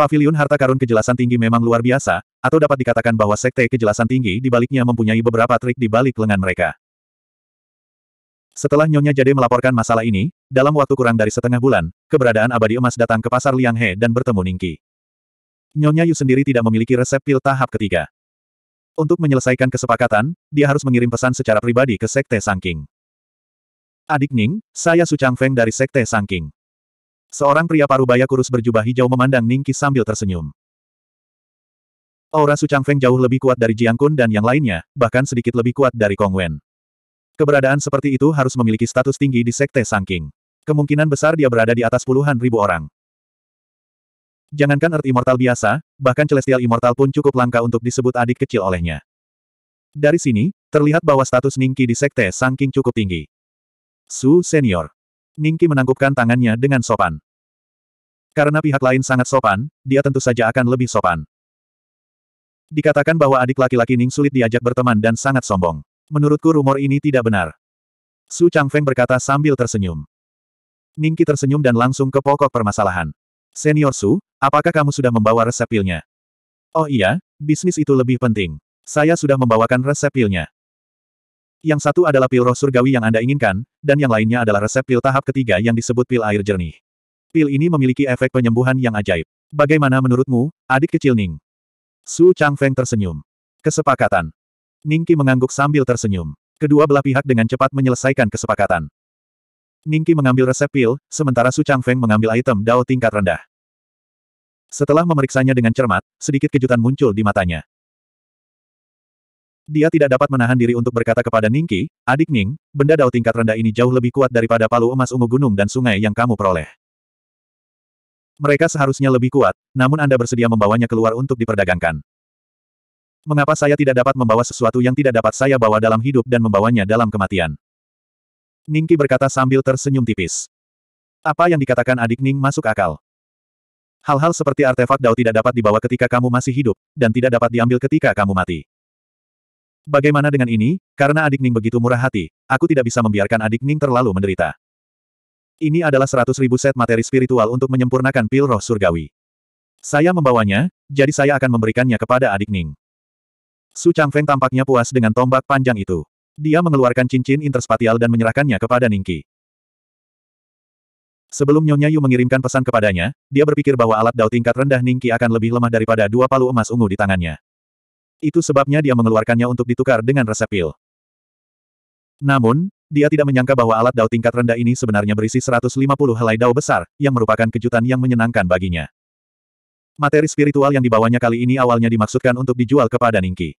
Paviliun harta karun kejelasan tinggi memang luar biasa, atau dapat dikatakan bahwa sekte kejelasan tinggi di baliknya mempunyai beberapa trik di balik lengan mereka. Setelah Nyonya Jade melaporkan masalah ini, dalam waktu kurang dari setengah bulan, keberadaan abadi emas datang ke pasar Liang He dan bertemu Ningki. Nyonya Yu sendiri tidak memiliki resep pil tahap ketiga. Untuk menyelesaikan kesepakatan, dia harus mengirim pesan secara pribadi ke Sekte Sangking. Adik Ning, saya Su Changfeng dari Sekte Sangking. Seorang pria parubaya kurus berjubah hijau memandang Ningki sambil tersenyum. Aura Sucang Feng jauh lebih kuat dari Jiang Kun dan yang lainnya, bahkan sedikit lebih kuat dari Kong Wen. Keberadaan seperti itu harus memiliki status tinggi di Sekte Sangking. Kemungkinan besar dia berada di atas puluhan ribu orang. Jangankan Earth Immortal biasa, bahkan Celestial Immortal pun cukup langka untuk disebut adik kecil olehnya. Dari sini, terlihat bahwa status Ningki di Sekte Sangking cukup tinggi. Su Senior. Ningki menangkupkan tangannya dengan sopan. Karena pihak lain sangat sopan, dia tentu saja akan lebih sopan. Dikatakan bahwa adik laki-laki Ning sulit diajak berteman dan sangat sombong. Menurutku rumor ini tidak benar. Su Changfeng berkata sambil tersenyum. Ningki tersenyum dan langsung ke pokok permasalahan. Senior Su, apakah kamu sudah membawa resep pilnya? Oh iya, bisnis itu lebih penting. Saya sudah membawakan resep pilnya. Yang satu adalah pil roh surgawi yang Anda inginkan, dan yang lainnya adalah resep pil tahap ketiga yang disebut pil air jernih. Pil ini memiliki efek penyembuhan yang ajaib. Bagaimana menurutmu, adik kecil Ning? Su Changfeng tersenyum. Kesepakatan. Ningki mengangguk sambil tersenyum. Kedua belah pihak dengan cepat menyelesaikan kesepakatan. Ningki mengambil resep pil, sementara Su Changfeng mengambil item Dao tingkat rendah. Setelah memeriksanya dengan cermat, sedikit kejutan muncul di matanya. Dia tidak dapat menahan diri untuk berkata kepada Ningki, adik Ning, benda Dao tingkat rendah ini jauh lebih kuat daripada palu emas ungu gunung dan sungai yang kamu peroleh. Mereka seharusnya lebih kuat, namun Anda bersedia membawanya keluar untuk diperdagangkan. Mengapa saya tidak dapat membawa sesuatu yang tidak dapat saya bawa dalam hidup dan membawanya dalam kematian? Ningki berkata sambil tersenyum tipis. Apa yang dikatakan adik Ning masuk akal. Hal-hal seperti artefak Dao tidak dapat dibawa ketika kamu masih hidup, dan tidak dapat diambil ketika kamu mati. Bagaimana dengan ini? Karena adik Ning begitu murah hati, aku tidak bisa membiarkan adik Ning terlalu menderita. Ini adalah seratus ribu set materi spiritual untuk menyempurnakan pil roh surgawi. Saya membawanya, jadi saya akan memberikannya kepada adik Ning. Su Changfeng tampaknya puas dengan tombak panjang itu. Dia mengeluarkan cincin interspatial dan menyerahkannya kepada Ningki. Sebelum Nyonya Yu mengirimkan pesan kepadanya, dia berpikir bahwa alat dao tingkat rendah Ningki akan lebih lemah daripada dua palu emas ungu di tangannya. Itu sebabnya dia mengeluarkannya untuk ditukar dengan resep pil. Namun, dia tidak menyangka bahwa alat dao tingkat rendah ini sebenarnya berisi 150 helai dao besar, yang merupakan kejutan yang menyenangkan baginya. Materi spiritual yang dibawanya kali ini awalnya dimaksudkan untuk dijual kepada Ningki.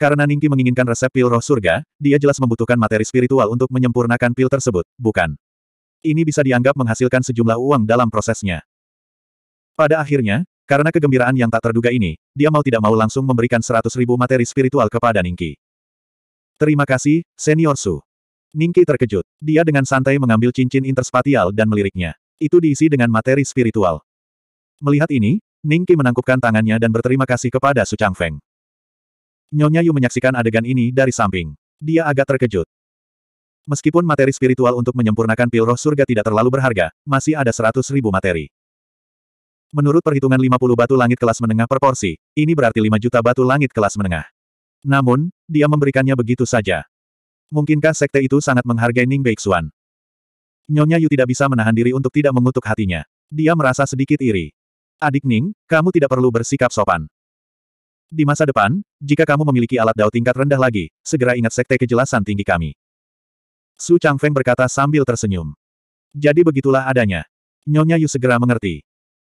Karena Ningki menginginkan resep pil roh surga, dia jelas membutuhkan materi spiritual untuk menyempurnakan pil tersebut, bukan? Ini bisa dianggap menghasilkan sejumlah uang dalam prosesnya. Pada akhirnya, karena kegembiraan yang tak terduga ini, dia mau tidak mau langsung memberikan 100 ribu materi spiritual kepada Ningki. Terima kasih, Senior Su. Ningki terkejut. Dia dengan santai mengambil cincin interspatial dan meliriknya. Itu diisi dengan materi spiritual. Melihat ini, Ningki menangkupkan tangannya dan berterima kasih kepada Su Changfeng. Nyonya Yu menyaksikan adegan ini dari samping. Dia agak terkejut. Meskipun materi spiritual untuk menyempurnakan pil roh surga tidak terlalu berharga, masih ada seratus ribu materi. Menurut perhitungan 50 batu langit kelas menengah per porsi, ini berarti 5 juta batu langit kelas menengah. Namun, dia memberikannya begitu saja. Mungkinkah sekte itu sangat menghargai Ning Beixuan? Nyonya Yu tidak bisa menahan diri untuk tidak mengutuk hatinya. Dia merasa sedikit iri. Adik Ning, kamu tidak perlu bersikap sopan. Di masa depan, jika kamu memiliki alat dao tingkat rendah lagi, segera ingat sekte kejelasan tinggi kami. Su Changfeng berkata sambil tersenyum. Jadi begitulah adanya. Nyonya Yu segera mengerti.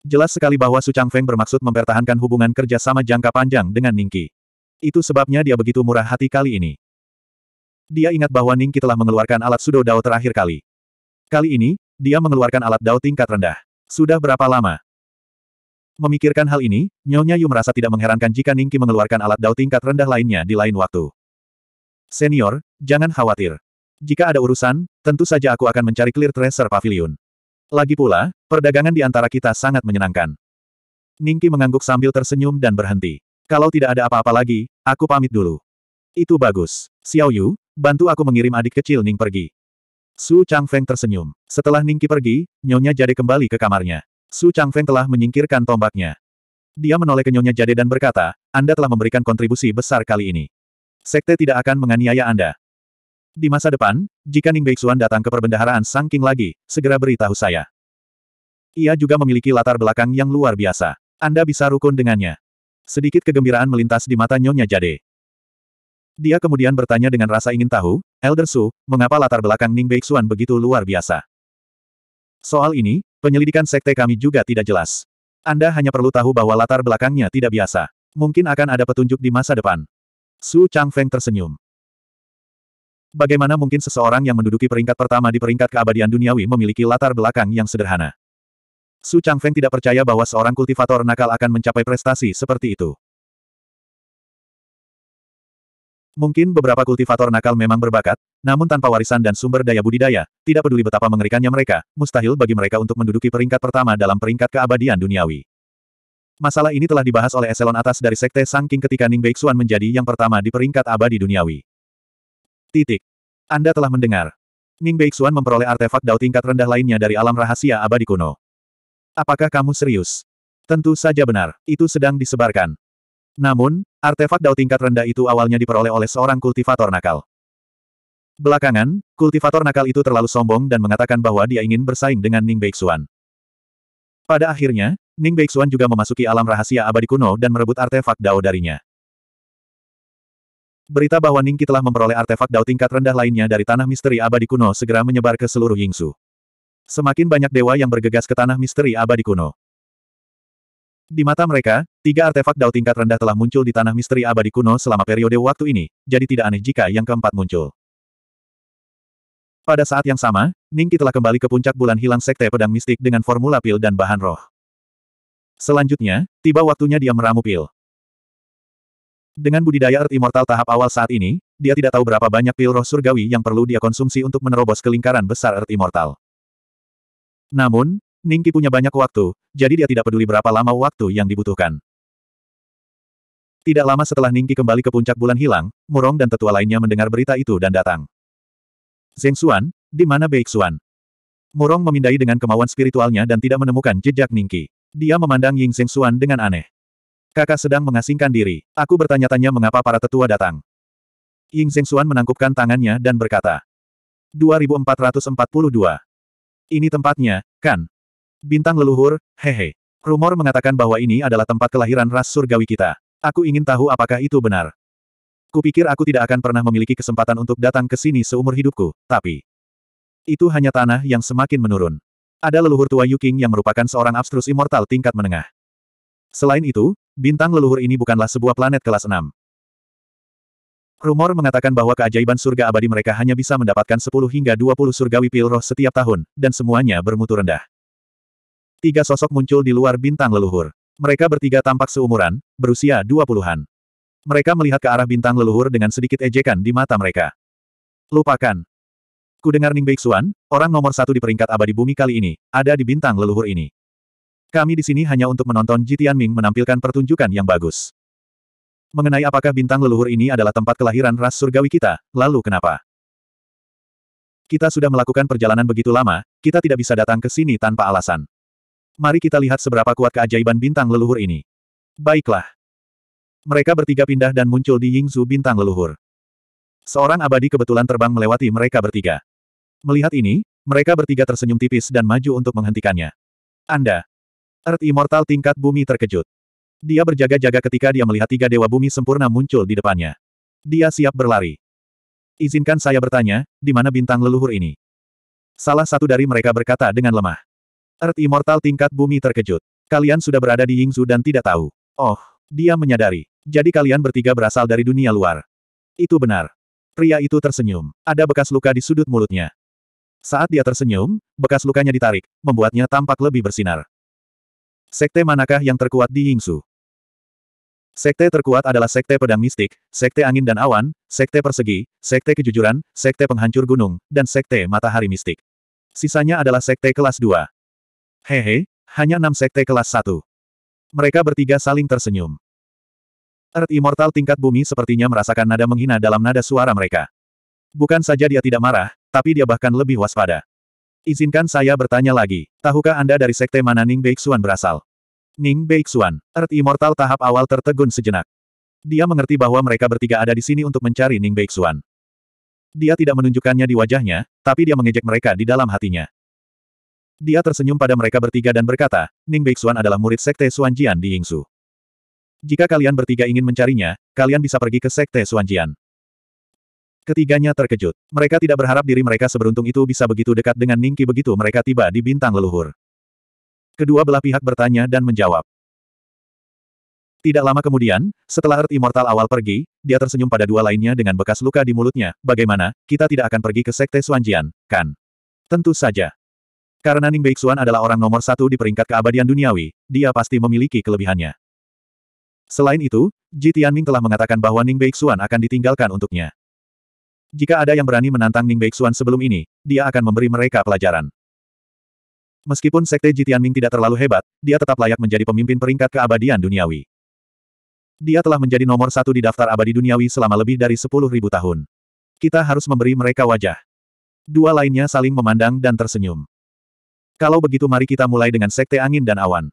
Jelas sekali bahwa Su Changfeng bermaksud mempertahankan hubungan kerja sama jangka panjang dengan Ningki. Itu sebabnya dia begitu murah hati kali ini. Dia ingat bahwa Ningki telah mengeluarkan alat Sudo Dao terakhir kali. Kali ini, dia mengeluarkan alat Dao tingkat rendah. Sudah berapa lama? Memikirkan hal ini, Nyonya Yu merasa tidak mengherankan jika Ningki mengeluarkan alat dao tingkat rendah lainnya di lain waktu. Senior, jangan khawatir. Jika ada urusan, tentu saja aku akan mencari Clear Tracer Pavilion. Lagi pula, perdagangan di antara kita sangat menyenangkan. Ningki mengangguk sambil tersenyum dan berhenti. Kalau tidak ada apa-apa lagi, aku pamit dulu. Itu bagus. Xiao Yu, bantu aku mengirim adik kecil Ning pergi. Su Changfeng tersenyum. Setelah Ningki pergi, Nyonya Jade kembali ke kamarnya. Su Changfeng telah menyingkirkan tombaknya. Dia menoleh ke Nyonya Jade dan berkata, Anda telah memberikan kontribusi besar kali ini. Sekte tidak akan menganiaya Anda. Di masa depan, jika Ning Beixuan datang ke perbendaharaan Sang King lagi, segera beritahu saya. Ia juga memiliki latar belakang yang luar biasa. Anda bisa rukun dengannya. Sedikit kegembiraan melintas di mata Nyonya Jade. Dia kemudian bertanya dengan rasa ingin tahu, Elder Su, mengapa latar belakang Ning Beixuan begitu luar biasa? Soal ini, penyelidikan sekte kami juga tidak jelas. Anda hanya perlu tahu bahwa latar belakangnya tidak biasa. Mungkin akan ada petunjuk di masa depan. Su Chang Feng tersenyum. Bagaimana mungkin seseorang yang menduduki peringkat pertama di peringkat keabadian duniawi memiliki latar belakang yang sederhana? Su Changfeng tidak percaya bahwa seorang kultivator nakal akan mencapai prestasi seperti itu. Mungkin beberapa kultivator nakal memang berbakat, namun tanpa warisan dan sumber daya budidaya, tidak peduli betapa mengerikannya mereka, mustahil bagi mereka untuk menduduki peringkat pertama dalam peringkat keabadian duniawi. Masalah ini telah dibahas oleh eselon atas dari Sekte Sang King ketika Ning Beixuan menjadi yang pertama di peringkat abadi duniawi. Titik. Anda telah mendengar. Ning Beixuan memperoleh artefak dao tingkat rendah lainnya dari alam rahasia abadi kuno. Apakah kamu serius? Tentu saja benar, itu sedang disebarkan. Namun, artefak dao tingkat rendah itu awalnya diperoleh oleh seorang kultivator nakal. Belakangan, kultivator nakal itu terlalu sombong dan mengatakan bahwa dia ingin bersaing dengan Ning Beixuan. Pada akhirnya, Ning Beixuan juga memasuki alam rahasia abadi kuno dan merebut artefak dao darinya. Berita bahwa Ningki telah memperoleh artefak dao tingkat rendah lainnya dari tanah misteri abadi kuno segera menyebar ke seluruh Yingsu. Semakin banyak dewa yang bergegas ke tanah misteri abadi kuno. Di mata mereka, tiga artefak dao tingkat rendah telah muncul di tanah misteri abadi kuno selama periode waktu ini, jadi tidak aneh jika yang keempat muncul. Pada saat yang sama, Ningki telah kembali ke puncak bulan hilang sekte pedang mistik dengan formula pil dan bahan roh. Selanjutnya, tiba waktunya dia meramu pil. Dengan budidaya Earth Immortal tahap awal saat ini, dia tidak tahu berapa banyak pil roh surgawi yang perlu dia konsumsi untuk menerobos kelingkaran besar Earth Immortal. Namun, Ningki punya banyak waktu, jadi dia tidak peduli berapa lama waktu yang dibutuhkan. Tidak lama setelah Ningki kembali ke puncak bulan hilang, Murong dan tetua lainnya mendengar berita itu dan datang. Zeng Xuan, di mana Baik Xuan? Murong memindai dengan kemauan spiritualnya dan tidak menemukan jejak Ningki. Dia memandang Ying Zeng Xuan dengan aneh. Kakak sedang mengasingkan diri. Aku bertanya-tanya mengapa para tetua datang. Ying Zeng Xuan menangkupkan tangannya dan berkata. 2442. Ini tempatnya, kan? Bintang leluhur, hehe. Rumor mengatakan bahwa ini adalah tempat kelahiran ras surgawi kita. Aku ingin tahu apakah itu benar. Kupikir aku tidak akan pernah memiliki kesempatan untuk datang ke sini seumur hidupku, tapi... Itu hanya tanah yang semakin menurun. Ada leluhur tua Yuking yang merupakan seorang abstrus immortal tingkat menengah. Selain itu, bintang leluhur ini bukanlah sebuah planet kelas 6. Rumor mengatakan bahwa keajaiban surga abadi mereka hanya bisa mendapatkan 10 hingga 20 surgawi pil roh setiap tahun, dan semuanya bermutu rendah. Tiga sosok muncul di luar bintang leluhur. Mereka bertiga tampak seumuran, berusia 20-an. Mereka melihat ke arah bintang leluhur dengan sedikit ejekan di mata mereka. Lupakan. Ku dengar Ning Beixuan, orang nomor satu di peringkat abadi bumi kali ini, ada di bintang leluhur ini. Kami di sini hanya untuk menonton Jitian Ming menampilkan pertunjukan yang bagus mengenai apakah bintang leluhur ini adalah tempat kelahiran ras surgawi kita, lalu kenapa? Kita sudah melakukan perjalanan begitu lama, kita tidak bisa datang ke sini tanpa alasan. Mari kita lihat seberapa kuat keajaiban bintang leluhur ini. Baiklah. Mereka bertiga pindah dan muncul di Yingzu bintang leluhur. Seorang abadi kebetulan terbang melewati mereka bertiga. Melihat ini, mereka bertiga tersenyum tipis dan maju untuk menghentikannya. Anda. Earth Immortal tingkat bumi terkejut. Dia berjaga-jaga ketika dia melihat tiga dewa bumi sempurna muncul di depannya. Dia siap berlari. Izinkan saya bertanya, di mana bintang leluhur ini? Salah satu dari mereka berkata dengan lemah. Earth Immortal tingkat bumi terkejut. Kalian sudah berada di Yingzu dan tidak tahu. Oh, dia menyadari. Jadi kalian bertiga berasal dari dunia luar. Itu benar. Pria itu tersenyum. Ada bekas luka di sudut mulutnya. Saat dia tersenyum, bekas lukanya ditarik, membuatnya tampak lebih bersinar. Sekte manakah yang terkuat di Yingzu? Sekte terkuat adalah Sekte Pedang Mistik, Sekte Angin dan Awan, Sekte Persegi, Sekte Kejujuran, Sekte Penghancur Gunung, dan Sekte Matahari Mistik. Sisanya adalah Sekte kelas 2. Hehe, hanya enam Sekte kelas 1. Mereka bertiga saling tersenyum. Earth Immortal tingkat bumi sepertinya merasakan nada menghina dalam nada suara mereka. Bukan saja dia tidak marah, tapi dia bahkan lebih waspada. Izinkan saya bertanya lagi, tahukah Anda dari Sekte mana Ning Beixuan berasal? Ning Beixuan, Earth Immortal tahap awal tertegun sejenak. Dia mengerti bahwa mereka bertiga ada di sini untuk mencari Ning Beixuan. Dia tidak menunjukkannya di wajahnya, tapi dia mengejek mereka di dalam hatinya. Dia tersenyum pada mereka bertiga dan berkata, Ning Beixuan adalah murid Sekte Suanjian di Yingsu. Jika kalian bertiga ingin mencarinya, kalian bisa pergi ke Sekte Suanjian. Ketiganya terkejut. Mereka tidak berharap diri mereka seberuntung itu bisa begitu dekat dengan Ningki begitu mereka tiba di bintang leluhur. Kedua belah pihak bertanya dan menjawab. Tidak lama kemudian, setelah Earth Immortal awal pergi, dia tersenyum pada dua lainnya dengan bekas luka di mulutnya. Bagaimana, kita tidak akan pergi ke Sekte Suanjian, kan? Tentu saja. Karena Ning Beixuan adalah orang nomor satu di peringkat keabadian duniawi, dia pasti memiliki kelebihannya. Selain itu, Ji Tianming telah mengatakan bahwa Ning Beixuan akan ditinggalkan untuknya. Jika ada yang berani menantang Ning Beixuan sebelum ini, dia akan memberi mereka pelajaran. Meskipun Sekte Jitianming tidak terlalu hebat, dia tetap layak menjadi pemimpin peringkat keabadian duniawi. Dia telah menjadi nomor satu di daftar abadi duniawi selama lebih dari 10.000 tahun. Kita harus memberi mereka wajah. Dua lainnya saling memandang dan tersenyum. Kalau begitu mari kita mulai dengan Sekte Angin dan Awan.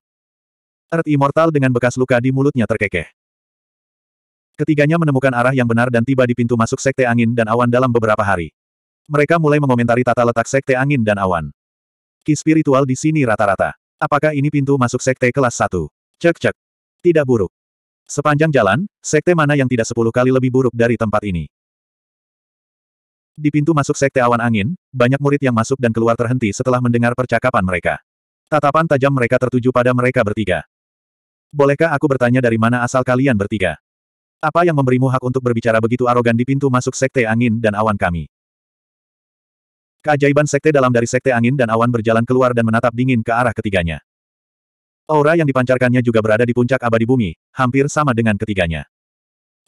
Earth Immortal dengan bekas luka di mulutnya terkekeh. Ketiganya menemukan arah yang benar dan tiba di pintu masuk Sekte Angin dan Awan dalam beberapa hari. Mereka mulai mengomentari tata letak Sekte Angin dan Awan. Ki spiritual di sini rata-rata. Apakah ini pintu masuk sekte kelas 1? Cek cek. Tidak buruk. Sepanjang jalan, sekte mana yang tidak sepuluh kali lebih buruk dari tempat ini? Di pintu masuk sekte awan angin, banyak murid yang masuk dan keluar terhenti setelah mendengar percakapan mereka. Tatapan tajam mereka tertuju pada mereka bertiga. Bolehkah aku bertanya dari mana asal kalian bertiga? Apa yang memberimu hak untuk berbicara begitu arogan di pintu masuk sekte angin dan awan kami? Keajaiban sekte dalam dari sekte angin dan awan berjalan keluar dan menatap dingin ke arah ketiganya. Aura yang dipancarkannya juga berada di puncak abadi bumi, hampir sama dengan ketiganya.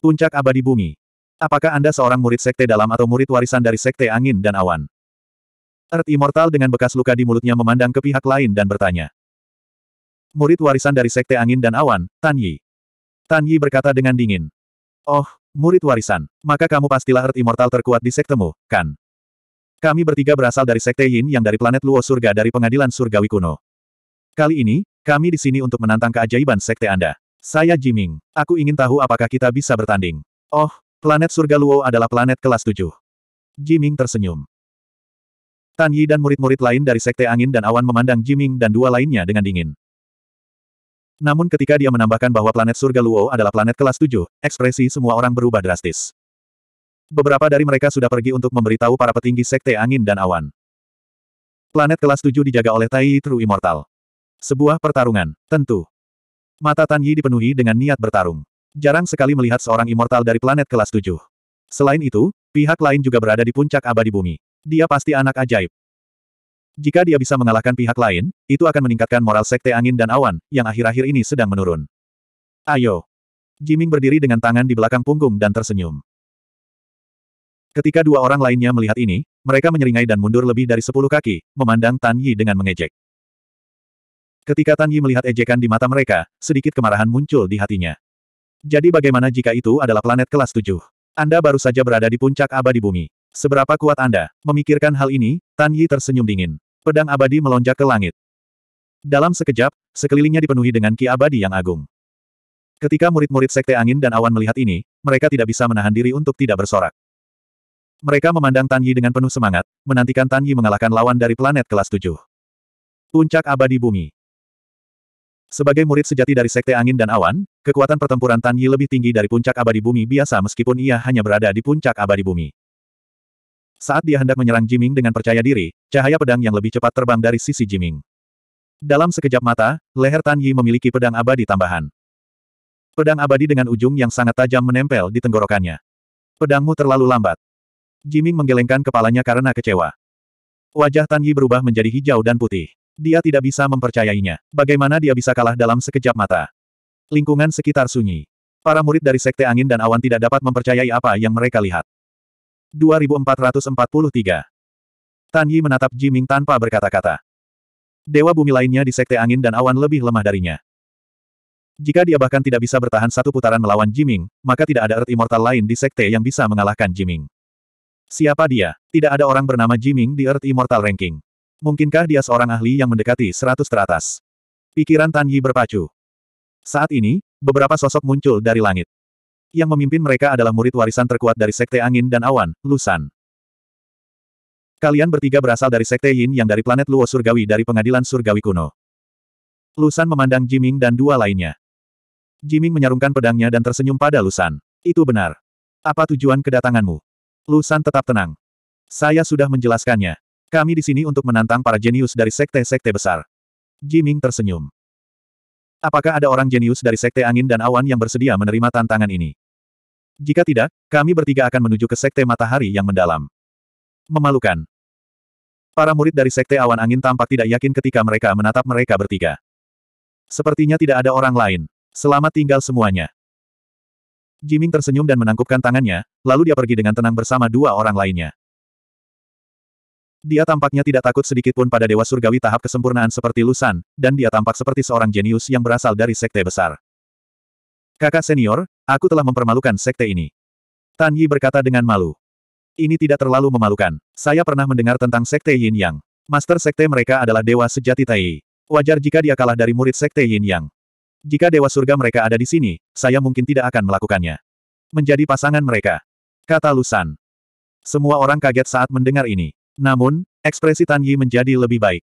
Puncak abadi bumi. Apakah Anda seorang murid sekte dalam atau murid warisan dari sekte angin dan awan? Earth Immortal dengan bekas luka di mulutnya memandang ke pihak lain dan bertanya. Murid warisan dari sekte angin dan awan, Tan Yi. Tan Yi berkata dengan dingin. Oh, murid warisan, maka kamu pastilah Earth Immortal terkuat di sektemu, kan? Kami bertiga berasal dari Sekte Yin yang dari planet Luo Surga dari pengadilan surgawi kuno. Kali ini, kami di sini untuk menantang keajaiban Sekte Anda. Saya Jiming. Aku ingin tahu apakah kita bisa bertanding. Oh, planet surga Luo adalah planet kelas 7. Jiming tersenyum. Tan Yi dan murid-murid lain dari Sekte Angin dan Awan memandang Jiming dan dua lainnya dengan dingin. Namun ketika dia menambahkan bahwa planet surga Luo adalah planet kelas 7, ekspresi semua orang berubah drastis. Beberapa dari mereka sudah pergi untuk memberitahu para petinggi Sekte Angin dan Awan. Planet kelas 7 dijaga oleh Tai True Immortal. Sebuah pertarungan, tentu. Mata Tan Yi dipenuhi dengan niat bertarung. Jarang sekali melihat seorang immortal dari planet kelas 7. Selain itu, pihak lain juga berada di puncak abadi bumi. Dia pasti anak ajaib. Jika dia bisa mengalahkan pihak lain, itu akan meningkatkan moral Sekte Angin dan Awan, yang akhir-akhir ini sedang menurun. Ayo. Jiming berdiri dengan tangan di belakang punggung dan tersenyum. Ketika dua orang lainnya melihat ini, mereka menyeringai dan mundur lebih dari sepuluh kaki, memandang Tan Yi dengan mengejek. Ketika Tan Yi melihat ejekan di mata mereka, sedikit kemarahan muncul di hatinya. Jadi bagaimana jika itu adalah planet kelas tujuh? Anda baru saja berada di puncak abadi bumi. Seberapa kuat Anda? Memikirkan hal ini, Tan Yi tersenyum dingin. Pedang abadi melonjak ke langit. Dalam sekejap, sekelilingnya dipenuhi dengan ki abadi yang agung. Ketika murid-murid Sekte Angin dan Awan melihat ini, mereka tidak bisa menahan diri untuk tidak bersorak. Mereka memandang Tan Yi dengan penuh semangat, menantikan Tan Yi mengalahkan lawan dari planet kelas 7. Puncak abadi bumi. Sebagai murid sejati dari Sekte Angin dan Awan, kekuatan pertempuran Tan Yi lebih tinggi dari puncak abadi bumi biasa meskipun ia hanya berada di puncak abadi bumi. Saat dia hendak menyerang Jiming dengan percaya diri, cahaya pedang yang lebih cepat terbang dari sisi Jiming. Dalam sekejap mata, leher Tan Yi memiliki pedang abadi tambahan. Pedang abadi dengan ujung yang sangat tajam menempel di tenggorokannya. Pedangmu terlalu lambat. Jiming menggelengkan kepalanya karena kecewa. Wajah Tan Yi berubah menjadi hijau dan putih. Dia tidak bisa mempercayainya. Bagaimana dia bisa kalah dalam sekejap mata? Lingkungan sekitar sunyi. Para murid dari Sekte Angin dan Awan tidak dapat mempercayai apa yang mereka lihat. 2443 Tan Yi menatap Jiming tanpa berkata-kata. Dewa bumi lainnya di Sekte Angin dan Awan lebih lemah darinya. Jika dia bahkan tidak bisa bertahan satu putaran melawan Jiming, maka tidak ada Earth Immortal lain di Sekte yang bisa mengalahkan Jiming. Siapa dia? Tidak ada orang bernama Jiming di Earth Immortal Ranking. Mungkinkah dia seorang ahli yang mendekati seratus teratas? Pikiran Tan Yi berpacu. Saat ini, beberapa sosok muncul dari langit. Yang memimpin mereka adalah murid warisan terkuat dari Sekte Angin dan Awan, Lusan. Kalian bertiga berasal dari Sekte Yin yang dari planet Luo Surgawi dari pengadilan Surgawi kuno. Lusan memandang Jiming dan dua lainnya. Jiming menyarungkan pedangnya dan tersenyum pada Lusan. Itu benar. Apa tujuan kedatanganmu? Lusan tetap tenang. Saya sudah menjelaskannya. Kami di sini untuk menantang para jenius dari sekte-sekte besar. Jiming tersenyum. Apakah ada orang jenius dari sekte angin dan awan yang bersedia menerima tantangan ini? Jika tidak, kami bertiga akan menuju ke sekte matahari yang mendalam. Memalukan. Para murid dari sekte awan angin tampak tidak yakin ketika mereka menatap mereka bertiga. Sepertinya tidak ada orang lain. Selamat tinggal semuanya. Jiming tersenyum dan menangkupkan tangannya, lalu dia pergi dengan tenang bersama dua orang lainnya. Dia tampaknya tidak takut sedikitpun pada Dewa Surgawi tahap kesempurnaan seperti Lusan, dan dia tampak seperti seorang jenius yang berasal dari sekte besar. Kakak senior, aku telah mempermalukan sekte ini. Tan Yi berkata dengan malu. Ini tidak terlalu memalukan. Saya pernah mendengar tentang sekte Yin Yang. Master sekte mereka adalah dewa sejati Tai. Wajar jika dia kalah dari murid sekte Yin Yang. Jika dewa surga mereka ada di sini, saya mungkin tidak akan melakukannya. Menjadi pasangan mereka. Kata Lusan. Semua orang kaget saat mendengar ini. Namun, ekspresi Tan Yi menjadi lebih baik.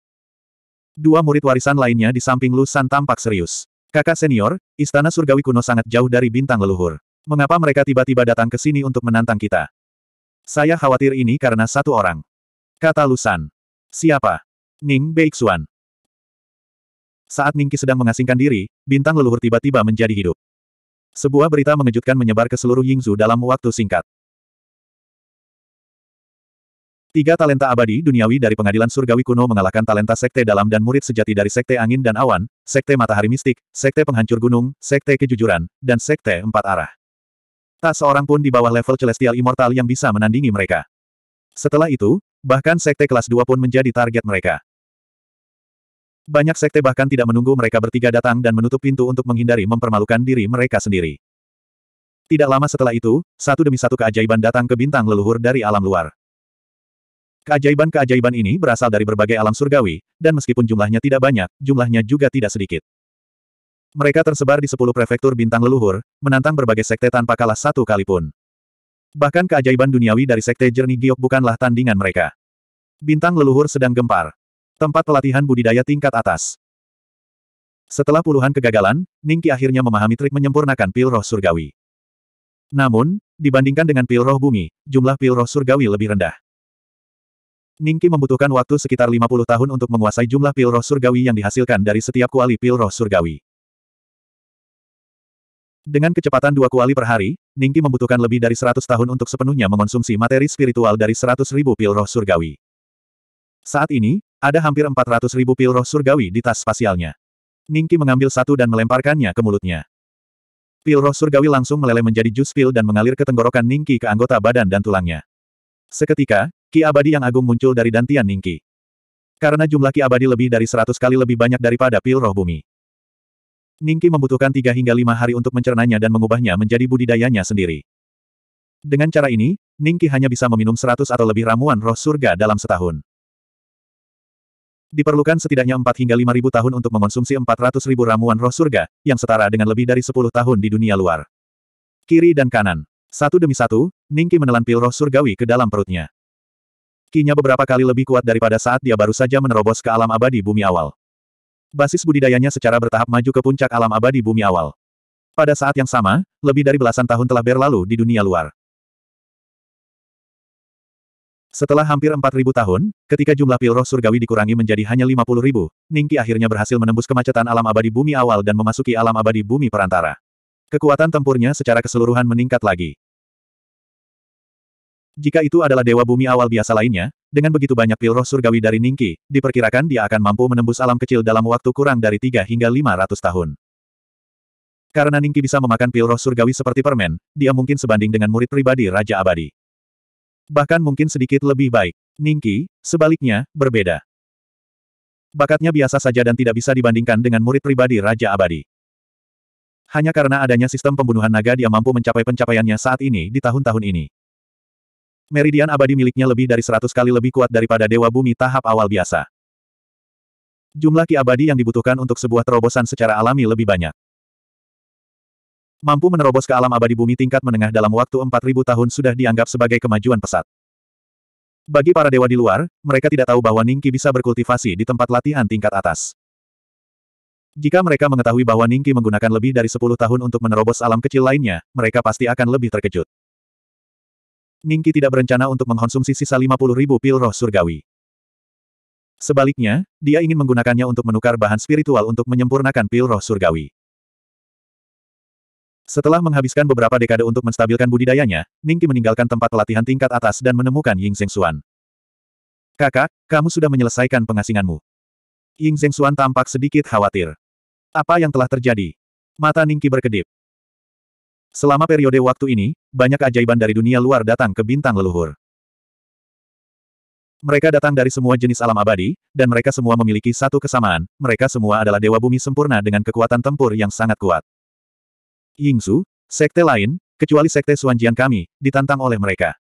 Dua murid warisan lainnya di samping Lusan tampak serius. Kakak senior, istana surgawi kuno sangat jauh dari bintang leluhur. Mengapa mereka tiba-tiba datang ke sini untuk menantang kita? Saya khawatir ini karena satu orang. Kata Lusan. Siapa? Ning Beixuan. Saat Ningki sedang mengasingkan diri, bintang leluhur tiba-tiba menjadi hidup. Sebuah berita mengejutkan menyebar ke seluruh Yingzu dalam waktu singkat. Tiga talenta abadi duniawi dari pengadilan surgawi kuno mengalahkan talenta sekte dalam dan murid sejati dari sekte angin dan awan, sekte matahari mistik, sekte penghancur gunung, sekte kejujuran, dan sekte empat arah. Tak seorang pun di bawah level celestial immortal yang bisa menandingi mereka. Setelah itu, bahkan sekte kelas Dua pun menjadi target mereka. Banyak sekte bahkan tidak menunggu mereka bertiga datang dan menutup pintu untuk menghindari mempermalukan diri mereka sendiri. Tidak lama setelah itu, satu demi satu keajaiban datang ke bintang leluhur dari alam luar. Keajaiban-keajaiban ini berasal dari berbagai alam surgawi, dan meskipun jumlahnya tidak banyak, jumlahnya juga tidak sedikit. Mereka tersebar di sepuluh prefektur bintang leluhur, menantang berbagai sekte tanpa kalah satu kali pun. Bahkan keajaiban duniawi dari sekte jernih giok bukanlah tandingan mereka. Bintang leluhur sedang gempar. Tempat pelatihan budidaya tingkat atas. Setelah puluhan kegagalan, Ningki akhirnya memahami trik menyempurnakan pil roh surgawi. Namun, dibandingkan dengan pil roh bumi, jumlah pil roh surgawi lebih rendah. Ningki membutuhkan waktu sekitar 50 tahun untuk menguasai jumlah pil roh surgawi yang dihasilkan dari setiap kuali pil roh surgawi. Dengan kecepatan dua kuali per hari, Ningki membutuhkan lebih dari 100 tahun untuk sepenuhnya mengonsumsi materi spiritual dari 100.000 pil roh surgawi. Saat ini, ada hampir 400 ribu pil roh surgawi di tas spasialnya. Ningki mengambil satu dan melemparkannya ke mulutnya. Pil roh surgawi langsung meleleh menjadi jus pil dan mengalir ke tenggorokan Ningki ke anggota badan dan tulangnya. Seketika, ki abadi yang agung muncul dari dantian Ningki. Karena jumlah ki abadi lebih dari 100 kali lebih banyak daripada pil roh bumi. Ningki membutuhkan 3 hingga 5 hari untuk mencernanya dan mengubahnya menjadi budidayanya sendiri. Dengan cara ini, Ningki hanya bisa meminum 100 atau lebih ramuan roh surga dalam setahun. Diperlukan setidaknya 4 hingga ribu tahun untuk mengonsumsi ribu ramuan roh surga, yang setara dengan lebih dari 10 tahun di dunia luar. Kiri dan kanan. Satu demi satu, Ningki menelan pil roh surgawi ke dalam perutnya. Kinya beberapa kali lebih kuat daripada saat dia baru saja menerobos ke alam abadi bumi awal. Basis budidayanya secara bertahap maju ke puncak alam abadi bumi awal. Pada saat yang sama, lebih dari belasan tahun telah berlalu di dunia luar. Setelah hampir 4.000 tahun, ketika jumlah pil roh surgawi dikurangi menjadi hanya 50.000, Ningki akhirnya berhasil menembus kemacetan alam abadi bumi awal dan memasuki alam abadi bumi perantara. Kekuatan tempurnya secara keseluruhan meningkat lagi. Jika itu adalah dewa bumi awal biasa lainnya, dengan begitu banyak pil roh surgawi dari Ningki, diperkirakan dia akan mampu menembus alam kecil dalam waktu kurang dari 3 hingga 500 tahun. Karena Ningki bisa memakan pil roh surgawi seperti permen, dia mungkin sebanding dengan murid pribadi Raja Abadi. Bahkan mungkin sedikit lebih baik. Ningki, sebaliknya, berbeda. Bakatnya biasa saja dan tidak bisa dibandingkan dengan murid pribadi Raja Abadi. Hanya karena adanya sistem pembunuhan naga dia mampu mencapai pencapaiannya saat ini di tahun-tahun ini. Meridian abadi miliknya lebih dari seratus kali lebih kuat daripada Dewa Bumi tahap awal biasa. Jumlah ki abadi yang dibutuhkan untuk sebuah terobosan secara alami lebih banyak mampu menerobos ke alam abadi bumi tingkat menengah dalam waktu 4000 tahun sudah dianggap sebagai kemajuan pesat. Bagi para dewa di luar, mereka tidak tahu bahwa Ningki bisa berkultivasi di tempat latihan tingkat atas. Jika mereka mengetahui bahwa Ningki menggunakan lebih dari 10 tahun untuk menerobos alam kecil lainnya, mereka pasti akan lebih terkejut. Ningki tidak berencana untuk mengkonsumsi sisa 50 ribu pil roh surgawi. Sebaliknya, dia ingin menggunakannya untuk menukar bahan spiritual untuk menyempurnakan pil roh surgawi. Setelah menghabiskan beberapa dekade untuk menstabilkan budidayanya, Ningki meninggalkan tempat pelatihan tingkat atas dan menemukan Ying Xuan. Kakak, kamu sudah menyelesaikan pengasinganmu. Ying Xuan tampak sedikit khawatir. Apa yang telah terjadi? Mata Ningki berkedip. Selama periode waktu ini, banyak keajaiban dari dunia luar datang ke bintang leluhur. Mereka datang dari semua jenis alam abadi, dan mereka semua memiliki satu kesamaan, mereka semua adalah dewa bumi sempurna dengan kekuatan tempur yang sangat kuat. Yingsu, sekte lain, kecuali sekte Suanjian kami, ditantang oleh mereka.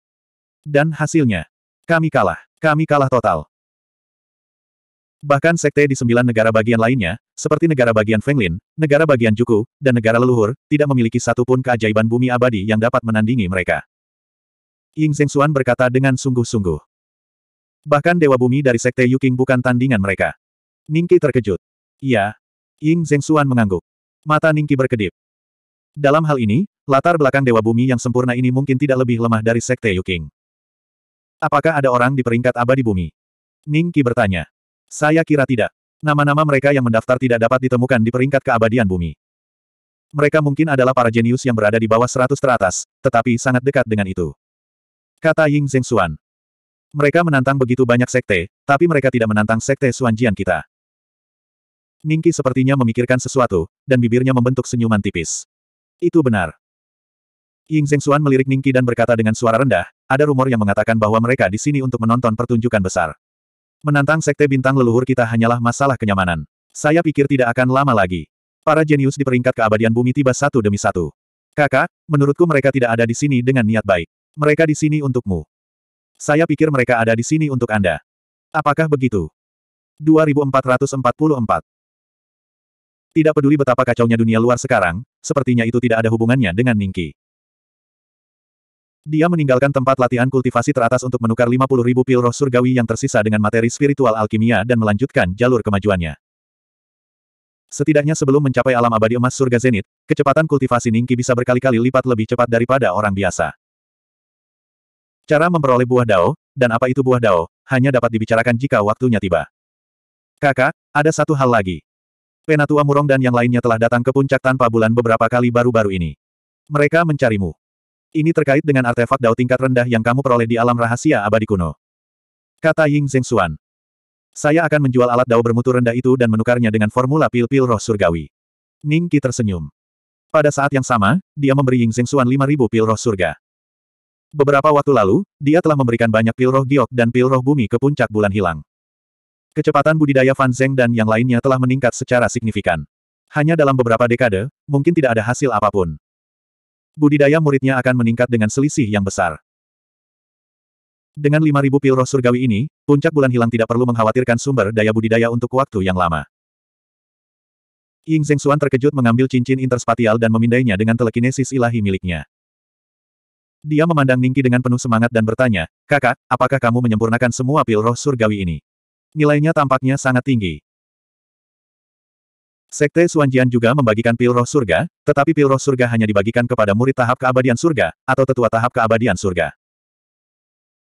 Dan hasilnya, kami kalah. Kami kalah total. Bahkan sekte di sembilan negara bagian lainnya, seperti negara bagian Fenglin, negara bagian Juku, dan negara leluhur, tidak memiliki satupun keajaiban bumi abadi yang dapat menandingi mereka. Ying Xuan berkata dengan sungguh-sungguh. Bahkan Dewa Bumi dari Sekte Yuking bukan tandingan mereka. Ningki terkejut. Iya. Ying Xuan mengangguk. Mata Ningki berkedip. Dalam hal ini, latar belakang Dewa Bumi yang sempurna ini mungkin tidak lebih lemah dari Sekte Yuking. Apakah ada orang di peringkat abadi bumi? Ningki bertanya. Saya kira tidak. Nama-nama mereka yang mendaftar tidak dapat ditemukan di peringkat keabadian bumi. Mereka mungkin adalah para jenius yang berada di bawah seratus teratas, tetapi sangat dekat dengan itu. Kata Ying Xuan. Mereka menantang begitu banyak sekte, tapi mereka tidak menantang sekte Suanjian kita. Ningki sepertinya memikirkan sesuatu, dan bibirnya membentuk senyuman tipis. Itu benar. Ying Zhengxuan melirik Ningki dan berkata dengan suara rendah, ada rumor yang mengatakan bahwa mereka di sini untuk menonton pertunjukan besar. Menantang sekte bintang leluhur kita hanyalah masalah kenyamanan. Saya pikir tidak akan lama lagi. Para jenius di peringkat keabadian bumi tiba satu demi satu. Kakak, menurutku mereka tidak ada di sini dengan niat baik. Mereka di sini untukmu. Saya pikir mereka ada di sini untuk Anda. Apakah begitu? 2444 tidak peduli betapa kacaunya dunia luar sekarang, sepertinya itu tidak ada hubungannya dengan Ningki. Dia meninggalkan tempat latihan kultivasi teratas untuk menukar 50 ribu pil roh surgawi yang tersisa dengan materi spiritual alkimia dan melanjutkan jalur kemajuannya. Setidaknya sebelum mencapai alam abadi emas surga zenit, kecepatan kultivasi Ningki bisa berkali-kali lipat lebih cepat daripada orang biasa. Cara memperoleh buah dao, dan apa itu buah dao, hanya dapat dibicarakan jika waktunya tiba. Kakak, ada satu hal lagi. Penatua Murong dan yang lainnya telah datang ke puncak tanpa bulan beberapa kali baru-baru ini. Mereka mencarimu. Ini terkait dengan artefak dao tingkat rendah yang kamu peroleh di alam rahasia abadi kuno. Kata Ying Xuan. Saya akan menjual alat dao bermutu rendah itu dan menukarnya dengan formula pil-pil roh surgawi. Ning Qi tersenyum. Pada saat yang sama, dia memberi Ying Xuan 5.000 pil roh surga. Beberapa waktu lalu, dia telah memberikan banyak pil roh giok dan pil roh bumi ke puncak bulan hilang. Kecepatan budidaya Fan Zeng dan yang lainnya telah meningkat secara signifikan. Hanya dalam beberapa dekade, mungkin tidak ada hasil apapun. Budidaya muridnya akan meningkat dengan selisih yang besar. Dengan 5.000 pil roh surgawi ini, puncak bulan hilang tidak perlu mengkhawatirkan sumber daya budidaya untuk waktu yang lama. Ying Zeng Xuan terkejut mengambil cincin interspatial dan memindainya dengan telekinesis ilahi miliknya. Dia memandang Ningki dengan penuh semangat dan bertanya, Kakak, apakah kamu menyempurnakan semua pil roh surgawi ini? Nilainya tampaknya sangat tinggi. Sekte Suanjian juga membagikan pil roh surga, tetapi pil roh surga hanya dibagikan kepada murid tahap keabadian surga, atau tetua tahap keabadian surga.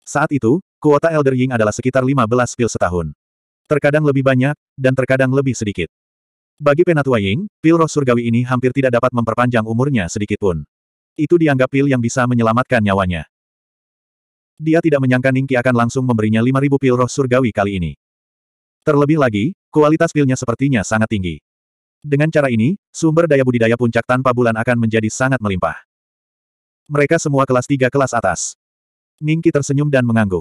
Saat itu, kuota Elder Ying adalah sekitar 15 pil setahun. Terkadang lebih banyak, dan terkadang lebih sedikit. Bagi penatua Ying, pil roh surgawi ini hampir tidak dapat memperpanjang umurnya sedikit pun. Itu dianggap pil yang bisa menyelamatkan nyawanya. Dia tidak menyangka Ningki akan langsung memberinya 5.000 pil roh surgawi kali ini. Terlebih lagi, kualitas pilnya sepertinya sangat tinggi. Dengan cara ini, sumber daya budidaya puncak tanpa bulan akan menjadi sangat melimpah. Mereka semua kelas tiga kelas atas. Ningki tersenyum dan mengangguk.